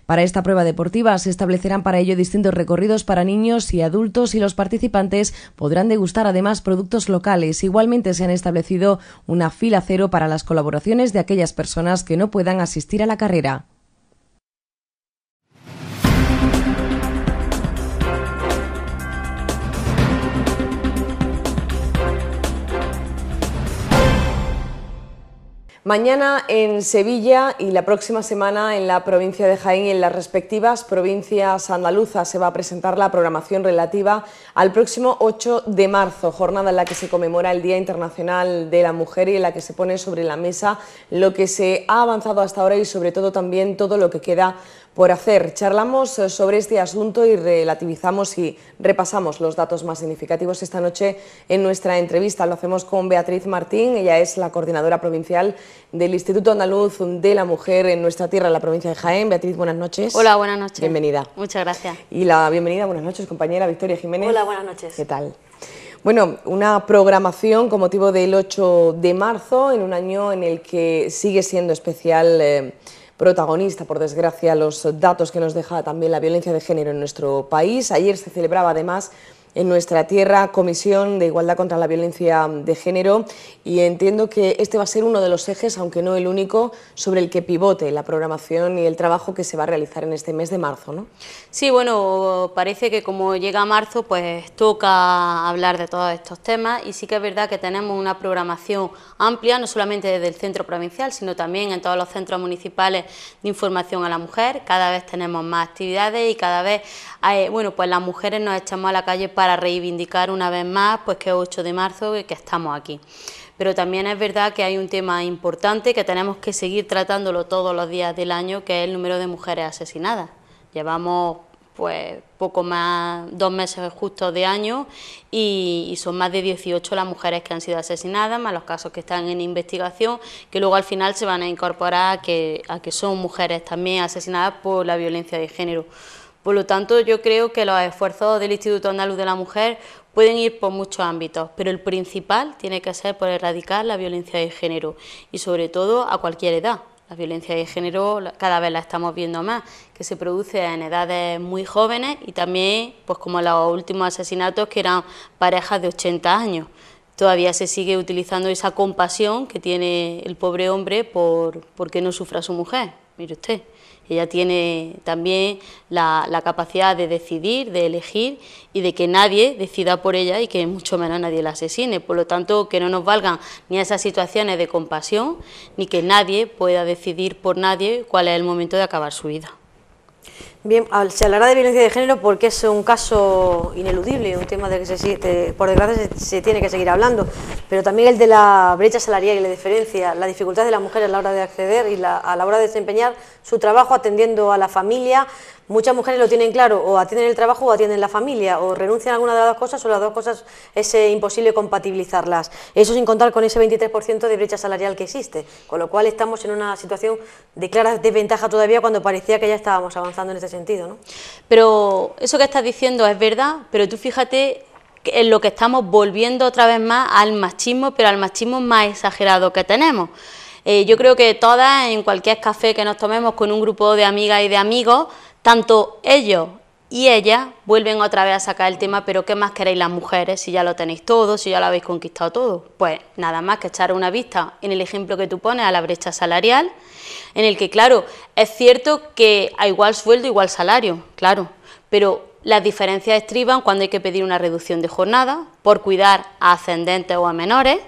Para esta prueba deportiva se establecerán para ello distintos recorridos para niños y adultos y los participantes podrán degustar además productos locales. Igualmente se han establecido una fila cero para las colaboraciones de aquellas personas que no puedan asistir a la carrera. Mañana en Sevilla y la próxima semana en la provincia de Jaén y en las respectivas provincias andaluzas se va a presentar la programación relativa al próximo 8 de marzo, jornada en la que se conmemora el Día Internacional de la Mujer y en la que se pone sobre la mesa lo que se ha avanzado hasta ahora y sobre todo también todo lo que queda por hacer. Charlamos eh, sobre este asunto y relativizamos y repasamos los datos más significativos esta noche en nuestra entrevista. Lo hacemos con Beatriz Martín, ella es la coordinadora provincial del Instituto Andaluz de la Mujer en nuestra tierra, en la provincia de Jaén. Beatriz, buenas noches. Hola, buenas noches. Bienvenida. Muchas gracias. Y la bienvenida, buenas noches, compañera Victoria Jiménez. Hola, buenas noches. ¿Qué tal? Bueno, una programación con motivo del 8 de marzo, en un año en el que sigue siendo especial... Eh, protagonista, por desgracia, los datos que nos deja también la violencia de género en nuestro país. Ayer se celebraba además en nuestra tierra, Comisión de Igualdad contra la Violencia de Género, y entiendo que este va a ser uno de los ejes, aunque no el único, sobre el que pivote la programación y el trabajo que se va a realizar en este mes de marzo, ¿no? Sí, bueno, parece que como llega marzo, pues toca hablar de todos estos temas, y sí que es verdad que tenemos una programación amplia, no solamente desde el centro provincial, sino también en todos los centros municipales de información a la mujer, cada vez tenemos más actividades y cada vez, eh, bueno, pues las mujeres nos echamos a la calle para para reivindicar una vez más pues que es 8 de marzo y que estamos aquí. Pero también es verdad que hay un tema importante que tenemos que seguir tratándolo todos los días del año, que es el número de mujeres asesinadas. Llevamos pues poco más, dos meses justos de año y, son más de 18 las mujeres que han sido asesinadas, más los casos que están en investigación, que luego al final se van a incorporar a que son mujeres también asesinadas por la violencia de género. Por lo tanto, yo creo que los esfuerzos del Instituto Andaluz de la Mujer pueden ir por muchos ámbitos, pero el principal tiene que ser por erradicar la violencia de género y sobre todo a cualquier edad. La violencia de género cada vez la estamos viendo más, que se produce en edades muy jóvenes y también, pues como los últimos asesinatos que eran parejas de 80 años. Todavía se sigue utilizando esa compasión que tiene el pobre hombre por, por que no sufra su mujer. Mire usted. Ella tiene también la, capacidad de decidir, de elegir y de que nadie decida por ella y que mucho menos nadie la asesine. Por lo tanto, que no nos valgan ni esas situaciones de compasión, ni que nadie pueda decidir por nadie cuál es el momento de acabar su vida. Bien, se hablará de violencia de género porque es un caso ineludible, un tema de que, se, por desgracia, se, se, tiene que seguir hablando, pero también el de la brecha salarial y la diferencia, la dificultad de las mujeres a la hora de acceder y a la hora de desempeñar su trabajo atendiendo a la familia, muchas mujeres lo tienen claro, o atienden el trabajo o atienden la familia, o renuncian a alguna de las dos cosas, o las dos cosas es eh, imposible compatibilizarlas. Eso sin contar con ese 23% de brecha salarial que existe, con lo cual estamos en una situación de clara desventaja todavía cuando parecía que ya estábamos avanzando en ese sentido. ¿no? Pero eso que estás diciendo es verdad, pero tú fíjate en lo que estamos volviendo otra vez más al machismo, pero al machismo más exagerado que tenemos. Eh, yo creo que todas, en cualquier café que nos tomemos con un grupo de amigas y de amigos, tanto ellos y ellas vuelven otra vez a sacar el tema, pero ¿qué más queréis las mujeres si ya lo tenéis todo, si ya lo habéis conquistado todo? Pues nada más que echar una vista en el ejemplo que tú pones a la brecha salarial, en el que, claro, es cierto que a igual sueldo, igual salario, claro, pero las diferencias estriban cuando hay que pedir una reducción de jornada por cuidar a ascendentes o a menores,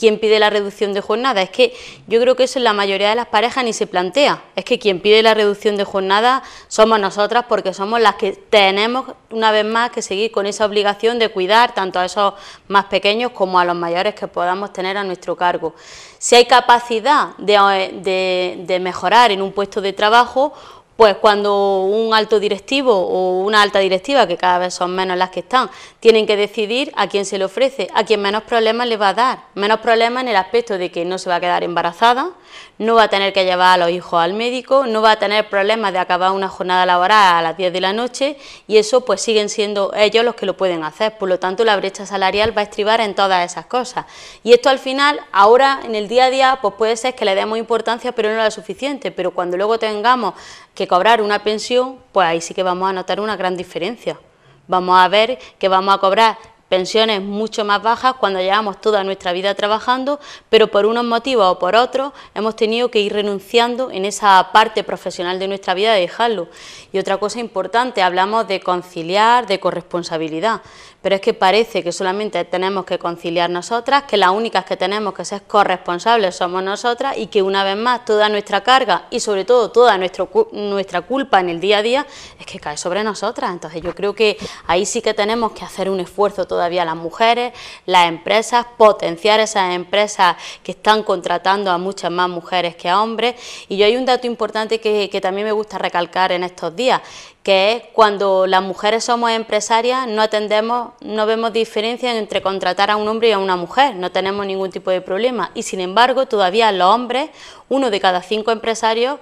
quién pide la reducción de jornada. Es que yo creo que eso en la mayoría de las parejas ni se plantea. Es que quien pide la reducción de jornada somos nosotras porque somos las que tenemos una vez más que seguir con esa obligación de cuidar tanto a esos más pequeños como a los mayores que podamos tener a nuestro cargo. Si hay capacidad de, de mejorar en un puesto de trabajo, pues cuando un alto directivo o una alta directiva, que cada vez son menos las que están, tienen que decidir a quién se le ofrece, a quién menos problemas le va a dar. Menos problemas en el aspecto de que no se va a quedar embarazada, no va a tener que llevar a los hijos al médico, no va a tener problemas de acabar una jornada laboral a las 10 de la noche y eso pues siguen siendo ellos los que lo pueden hacer, por lo tanto la brecha salarial va a estribar en todas esas cosas y esto al final ahora en el día a día pues puede ser que le demos importancia pero no la suficiente, pero cuando luego tengamos que cobrar una pensión pues ahí sí que vamos a notar una gran diferencia vamos a ver que vamos a cobrar pensiones mucho más bajas cuando llevamos toda nuestra vida trabajando, pero por unos motivos o por otros hemos tenido que ir renunciando en esa parte profesional de nuestra vida de dejarlo. Y otra cosa importante, hablamos de conciliar, de corresponsabilidad pero es que parece que solamente tenemos que conciliar nosotras, que las únicas que tenemos que ser corresponsables somos nosotras y que una vez más toda nuestra carga y sobre todo toda nuestro, nuestra culpa en el día a día es que cae sobre nosotras. Entonces yo creo que ahí sí que tenemos que hacer un esfuerzo todavía las mujeres, las empresas, potenciar esas empresas que están contratando a muchas más mujeres que a hombres. Y yo hay un dato importante que también me gusta recalcar en estos días, que es cuando las mujeres somos empresarias no atendemos, no vemos diferencia entre contratar a un hombre y a una mujer, no tenemos ningún tipo de problema. Y sin embargo, todavía los hombres, uno de cada cinco empresarios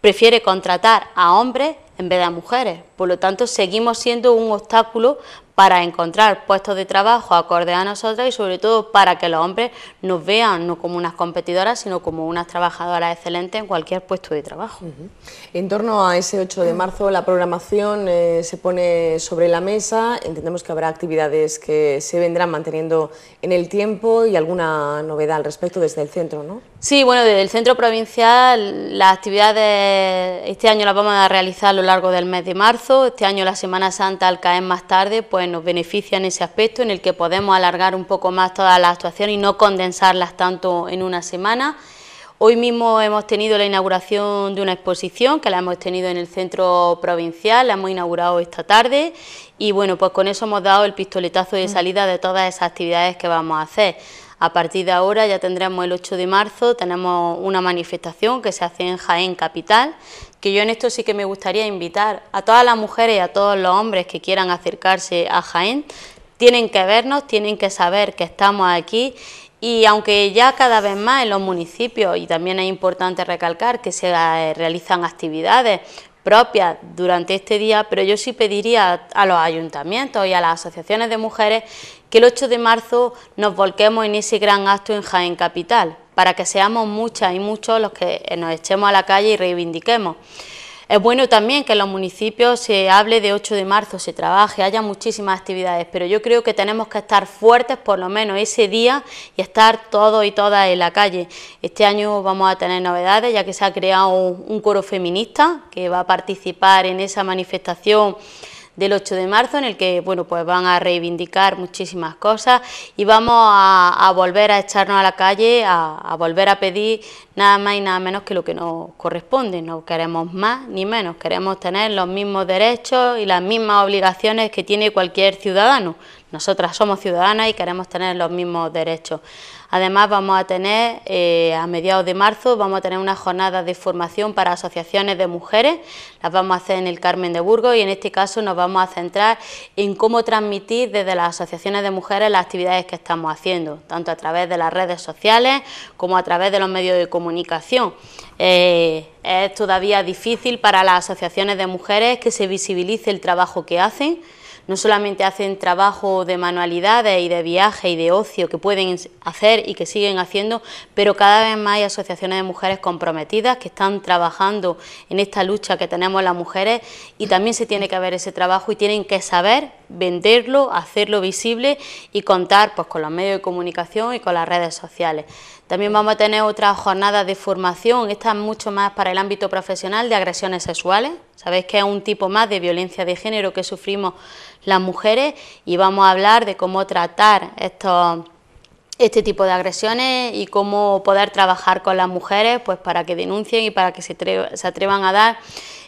prefiere contratar a hombres en vez de a mujeres. Por lo tanto, seguimos siendo un obstáculo para encontrar puestos de trabajo acorde a nosotras y sobre todo para que los hombres nos vean no como unas competidoras, sino como unas trabajadoras excelentes en cualquier puesto de trabajo. En torno a ese 8 de marzo, la programación eh, se pone sobre la mesa, entendemos que habrá actividades que se vendrán manteniendo en el tiempo y alguna novedad al respecto desde el centro, ¿no? Sí, bueno, desde el centro provincial las actividades este año las vamos a realizar a lo largo del mes de marzo, este año la Semana Santa al caer más tarde, pues pues, nos beneficia en ese aspecto en el que podemos alargar un poco más todas las actuaciones y no condensarlas tanto en una semana. Hoy mismo hemos tenido la inauguración de una exposición que la hemos tenido en el centro provincial, la hemos inaugurado esta tarde y bueno, pues con eso hemos dado el pistoletazo de mm. salida de todas esas actividades que vamos a hacer. A partir de ahora ya tendremos el 8 de marzo, tenemos una manifestación que se hace en Jaén Capital, que yo en esto sí que me gustaría invitar a todas las mujeres y a todos los hombres que quieran acercarse a Jaén, tienen que vernos, tienen que saber que estamos aquí y aunque ya cada vez más en los municipios, y también es importante recalcar que se realizan actividades propia durante este día, pero yo sí pediría a, los ayuntamientos y a las asociaciones de mujeres que el 8 de marzo nos volquemos en ese gran acto en Jaén Capital, para que seamos muchas y muchos los que nos echemos a la calle y reivindiquemos. Es bueno también que en los municipios se hable de 8 de marzo, se trabaje, haya muchísimas actividades, pero yo creo que tenemos que estar fuertes por lo menos ese día y estar todos y todas en la calle. Este año vamos a tener novedades ya que se ha creado un, un coro feminista que va a participar en esa manifestación del 8 de marzo en el que bueno, pues van a reivindicar muchísimas cosas y vamos a, volver a echarnos a la calle, a, a, volver a pedir nada más y nada menos que lo que nos corresponde. No queremos más ni menos, queremos tener los mismos derechos y las mismas obligaciones que tiene cualquier ciudadano. Nosotras somos ciudadanas y queremos tener los mismos derechos. Además vamos a tener, eh, a mediados de marzo, vamos a tener una jornada de formación para asociaciones de mujeres, las vamos a hacer en el Carmen de Burgos y en este caso nos vamos a centrar en cómo transmitir desde las asociaciones de mujeres las actividades que estamos haciendo, tanto a través de las redes sociales como a través de los medios de comunicación. Eh, es todavía difícil para las asociaciones de mujeres que se visibilice el trabajo que hacen, no solamente hacen trabajo de manualidades y de viaje y de ocio que pueden hacer y que siguen haciendo, pero cada vez más hay asociaciones de mujeres comprometidas que están trabajando en esta lucha que tenemos las mujeres y también se tiene que ver ese trabajo y tienen que saber venderlo, hacerlo visible y contar pues, con los medios de comunicación y con las redes sociales. También vamos a tener otras jornadas de formación, esta mucho más para el ámbito profesional de agresiones sexuales, sabéis que es un tipo más de violencia de género que sufrimos las mujeres y vamos a hablar de cómo tratar estos este tipo de agresiones y cómo poder trabajar con las mujeres pues para que denuncien y para que se, atrevan a dar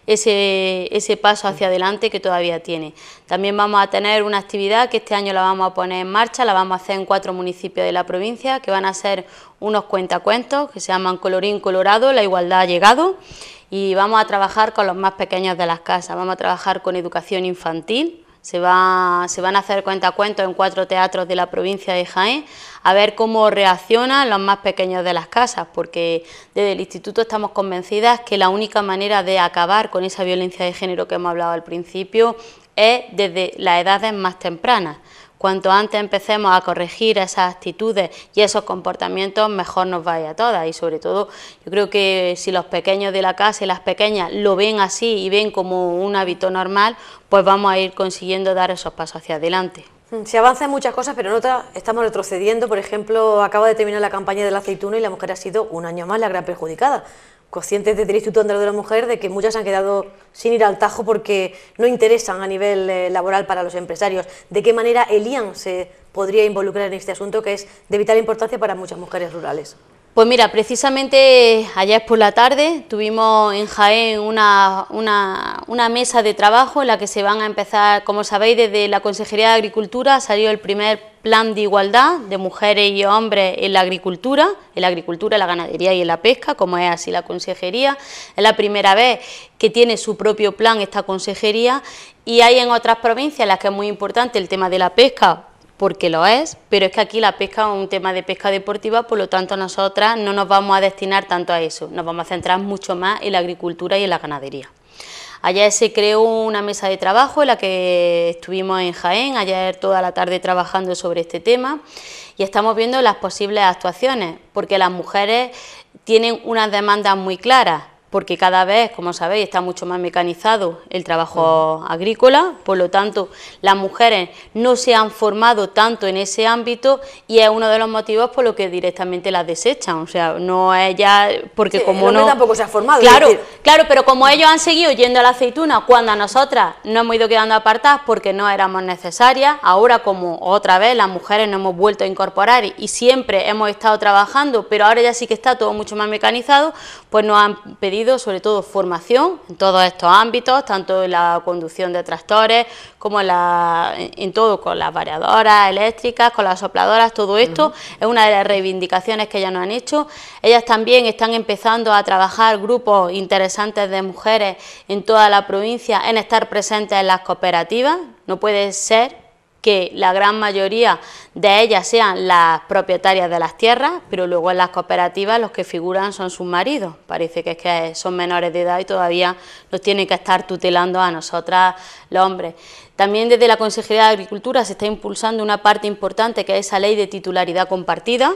ese, ese, paso hacia adelante que todavía tiene. También vamos a tener una actividad que este año la vamos a poner en marcha, la vamos a hacer en cuatro municipios de la provincia, que van a ser unos cuentacuentos que se llaman Colorín Colorado, la igualdad ha llegado, y vamos a trabajar con los más pequeños de las casas, vamos a trabajar con educación infantil, se, se van a hacer cuentacuentos en cuatro teatros de la provincia de Jaén a ver cómo reaccionan los más pequeños de las casas, porque desde el Instituto estamos convencidas que la única manera de acabar con esa violencia de género que hemos hablado al principio es desde las edades más tempranas. Cuanto antes empecemos a corregir esas actitudes y esos comportamientos, mejor nos vaya a todas. Y sobre todo, yo creo que si los pequeños de la casa y las pequeñas lo ven así y ven como un hábito normal, pues vamos a ir consiguiendo dar esos pasos hacia adelante. Mm, se avanza en muchas cosas, pero en otras estamos retrocediendo. Por ejemplo, acaba de terminar la campaña del Aceituno... y la mujer ha sido un año más la gran perjudicada conscientes del derecho Instituto de la Mujer de que muchas han quedado sin ir al tajo porque no interesan a nivel eh, laboral para los empresarios. ¿De qué manera el IAN se podría involucrar en este asunto que es de vital importancia para muchas mujeres rurales? Pues mira, precisamente ayer por la tarde tuvimos en Jaén una, una, mesa de trabajo en la que se van a empezar, como sabéis, desde la Consejería de Agricultura salido el primer plan de igualdad de mujeres y hombres en la agricultura, en la agricultura, en la ganadería y en la pesca, como es así la consejería. Es la primera vez que tiene su propio plan esta consejería y hay en otras provincias en las que es muy importante el tema de la pesca porque lo es, pero es que aquí la pesca es un tema de pesca deportiva, por lo tanto nosotras no nos vamos a destinar tanto a eso, nos vamos a centrar mucho más en la agricultura y en la ganadería. Ayer se creó una mesa de trabajo en la que estuvimos en Jaén, ayer toda la tarde trabajando sobre este tema y estamos viendo las posibles actuaciones, porque las mujeres tienen unas demandas muy claras porque cada vez, como sabéis, está mucho más mecanizado el trabajo agrícola, por lo tanto, las mujeres no se han formado tanto en ese ámbito y es uno de los motivos por los que directamente las desechan, o sea, no es ya porque como no tampoco se ha formado. Claro, claro, pero como ellos han seguido yendo a la aceituna cuando a nosotras nos hemos ido quedando apartadas porque no éramos necesarias, ahora como otra vez las mujeres nos hemos vuelto a incorporar y siempre hemos estado trabajando, pero ahora ya sí que está todo mucho más mecanizado, pues nos han pedido sobre todo formación en todos estos ámbitos, tanto en la conducción de tractores como en, la, en todo, con las variadoras eléctricas, con las sopladoras, todo esto es una de las reivindicaciones que ya nos han hecho. Ellas también están empezando a trabajar grupos interesantes de mujeres en toda la provincia en estar presentes en las cooperativas. No puede ser que la gran mayoría de ellas sean las propietarias de las tierras, pero luego en las cooperativas los que figuran son sus maridos. Parece que es que son menores de edad y todavía los tienen que estar tutelando a nosotras los hombres. También desde la Consejería de Agricultura se está impulsando una parte importante que es esa ley de titularidad compartida,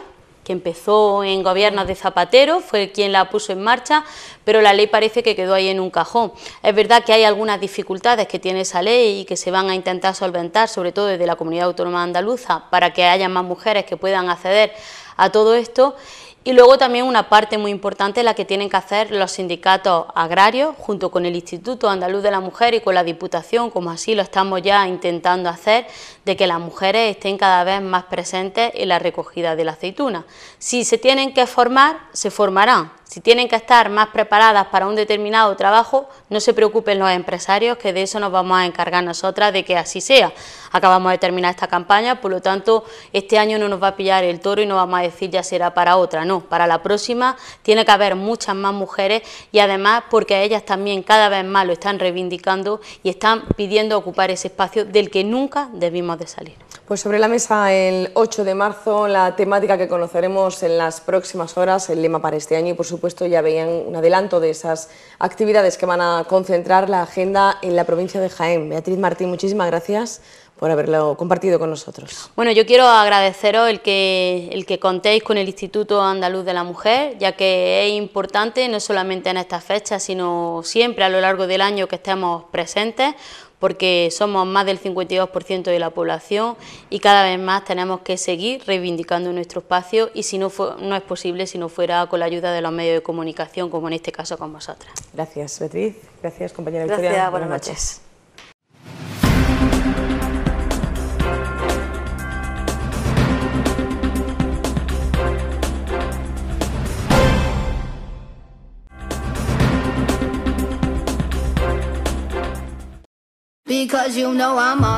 empezó en gobiernos de Zapatero, fue quien la puso en marcha, pero la ley parece que quedó ahí en un cajón. Es verdad que hay algunas dificultades que tiene esa ley y que se van a intentar solventar, sobre todo desde la comunidad autónoma andaluza, para que haya más mujeres que puedan acceder a todo esto, y luego también una parte muy importante la que tienen que hacer los sindicatos agrarios junto con el Instituto Andaluz de la Mujer y con la Diputación, como así lo estamos ya intentando hacer, de que las mujeres estén cada vez más presentes en la recogida de la aceituna. Si se tienen que formar, se formarán, si tienen que estar más preparadas para un determinado trabajo, no se preocupen los empresarios, que de eso nos vamos a encargar nosotras de que así sea. Acabamos de terminar esta campaña, por lo tanto, este año no nos va a pillar el toro y no vamos a decir ya será para otra, no, para la próxima tiene que haber muchas más mujeres y además porque ellas también cada vez más lo están reivindicando y están pidiendo ocupar ese espacio del que nunca debimos de salir. Pues sobre la mesa el 8 de marzo, la temática que conoceremos en las próximas horas, el lema para este año y por supuesto ya veían un adelanto de esas actividades que van a concentrar la agenda en la provincia de Jaén. Beatriz Martín, muchísimas gracias por haberlo compartido con nosotros. Bueno, yo quiero agradeceros el que, el que contéis con el Instituto Andaluz de la Mujer, ya que es importante no solamente en estas fechas, sino siempre a lo largo del año que estemos presentes, porque somos más del 52% de la población y cada vez más tenemos que seguir reivindicando nuestro espacio y si no, no es posible si no fuera con la ayuda de los medios de comunicación, como en este caso con vosotras. Gracias, Beatriz. Gracias, compañera Victoria. Gracias, buenas, noches.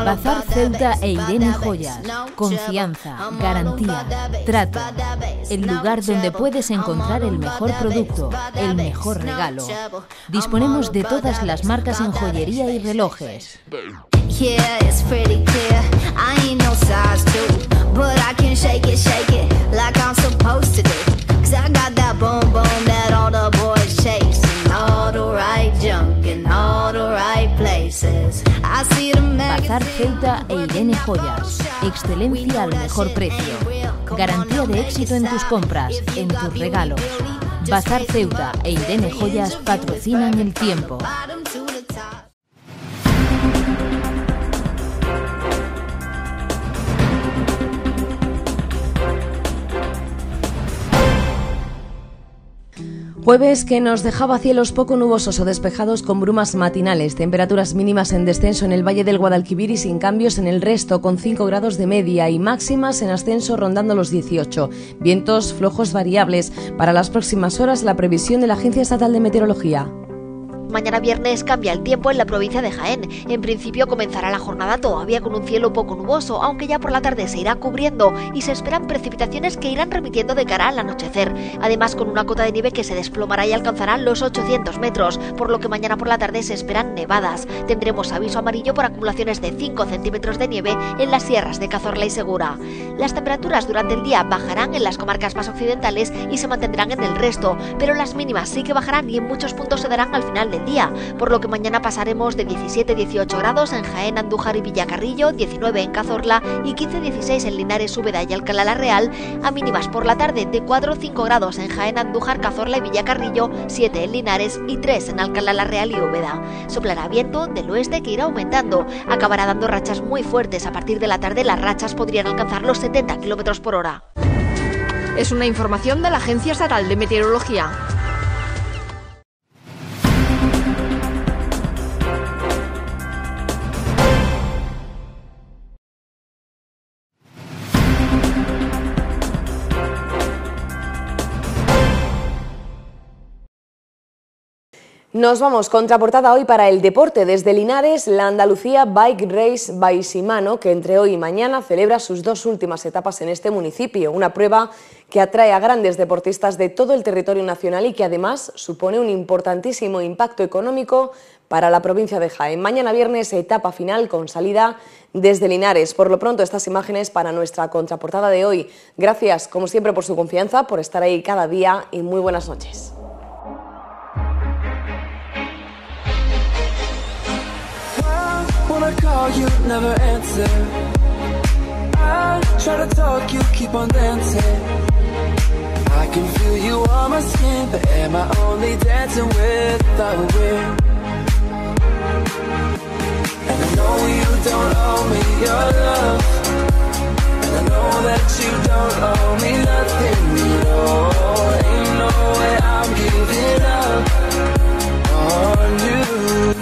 Bazar Ceuta e Irene Joyas. Confianza, garantía, trato. El lugar donde puedes encontrar el mejor producto, el mejor regalo. Disponemos de todas las marcas en joyería y relojes. Bazar Ceuta e Irene Joyas. Excelencia al mejor precio. Garantía de éxito en tus compras, en tus regalos. Bazar Ceuta e Irene Joyas patrocinan el tiempo. Jueves que nos dejaba cielos poco nubosos o despejados con brumas matinales, temperaturas mínimas en descenso en el valle del Guadalquivir y sin cambios en el resto, con 5 grados de media y máximas en ascenso rondando los 18. Vientos flojos variables. Para las próximas horas, la previsión de la Agencia Estatal de Meteorología. Mañana viernes cambia el tiempo en la provincia de Jaén. En principio comenzará la jornada todavía con un cielo poco nuboso, aunque ya por la tarde se irá cubriendo y se esperan precipitaciones que irán remitiendo de cara al anochecer. Además, con una cota de nieve que se desplomará y alcanzará los 800 metros, por lo que mañana por la tarde se esperan nevadas. Tendremos aviso amarillo por acumulaciones de 5 centímetros de nieve en las sierras de Cazorla y Segura. Las temperaturas durante el día bajarán en las comarcas más occidentales y se mantendrán en el resto, pero las mínimas sí que bajarán y en muchos puntos se darán al final de día, por lo que mañana pasaremos de 17-18 grados en Jaén, Andújar y Villacarrillo, 19 en Cazorla y 15-16 en Linares, Úbeda y Alcalá la Real, a mínimas por la tarde de 4-5 grados en Jaén, Andújar, Cazorla y Villacarrillo, 7 en Linares y 3 en Alcalá la Real y Úbeda. Soplará viento del oeste que irá aumentando, acabará dando rachas muy fuertes, a partir de la tarde las rachas podrían alcanzar los 70 km por hora. Es una información de la Agencia Estatal de Meteorología. Nos vamos contraportada hoy para el deporte. Desde Linares, la Andalucía Bike Race Baisimano, que entre hoy y mañana celebra sus dos últimas etapas en este municipio. Una prueba que atrae a grandes deportistas de todo el territorio nacional y que además supone un importantísimo impacto económico para la provincia de Jaén. Mañana viernes, etapa final con salida desde Linares. Por lo pronto, estas imágenes para nuestra contraportada de hoy. Gracias, como siempre, por su confianza, por estar ahí cada día y muy buenas noches. would call, you never answer I try to talk, you keep on dancing I can feel you on my skin But am I only dancing with the wind? And I know you don't owe me your love And I know that you don't owe me nothing at all Ain't no way I'm giving up on you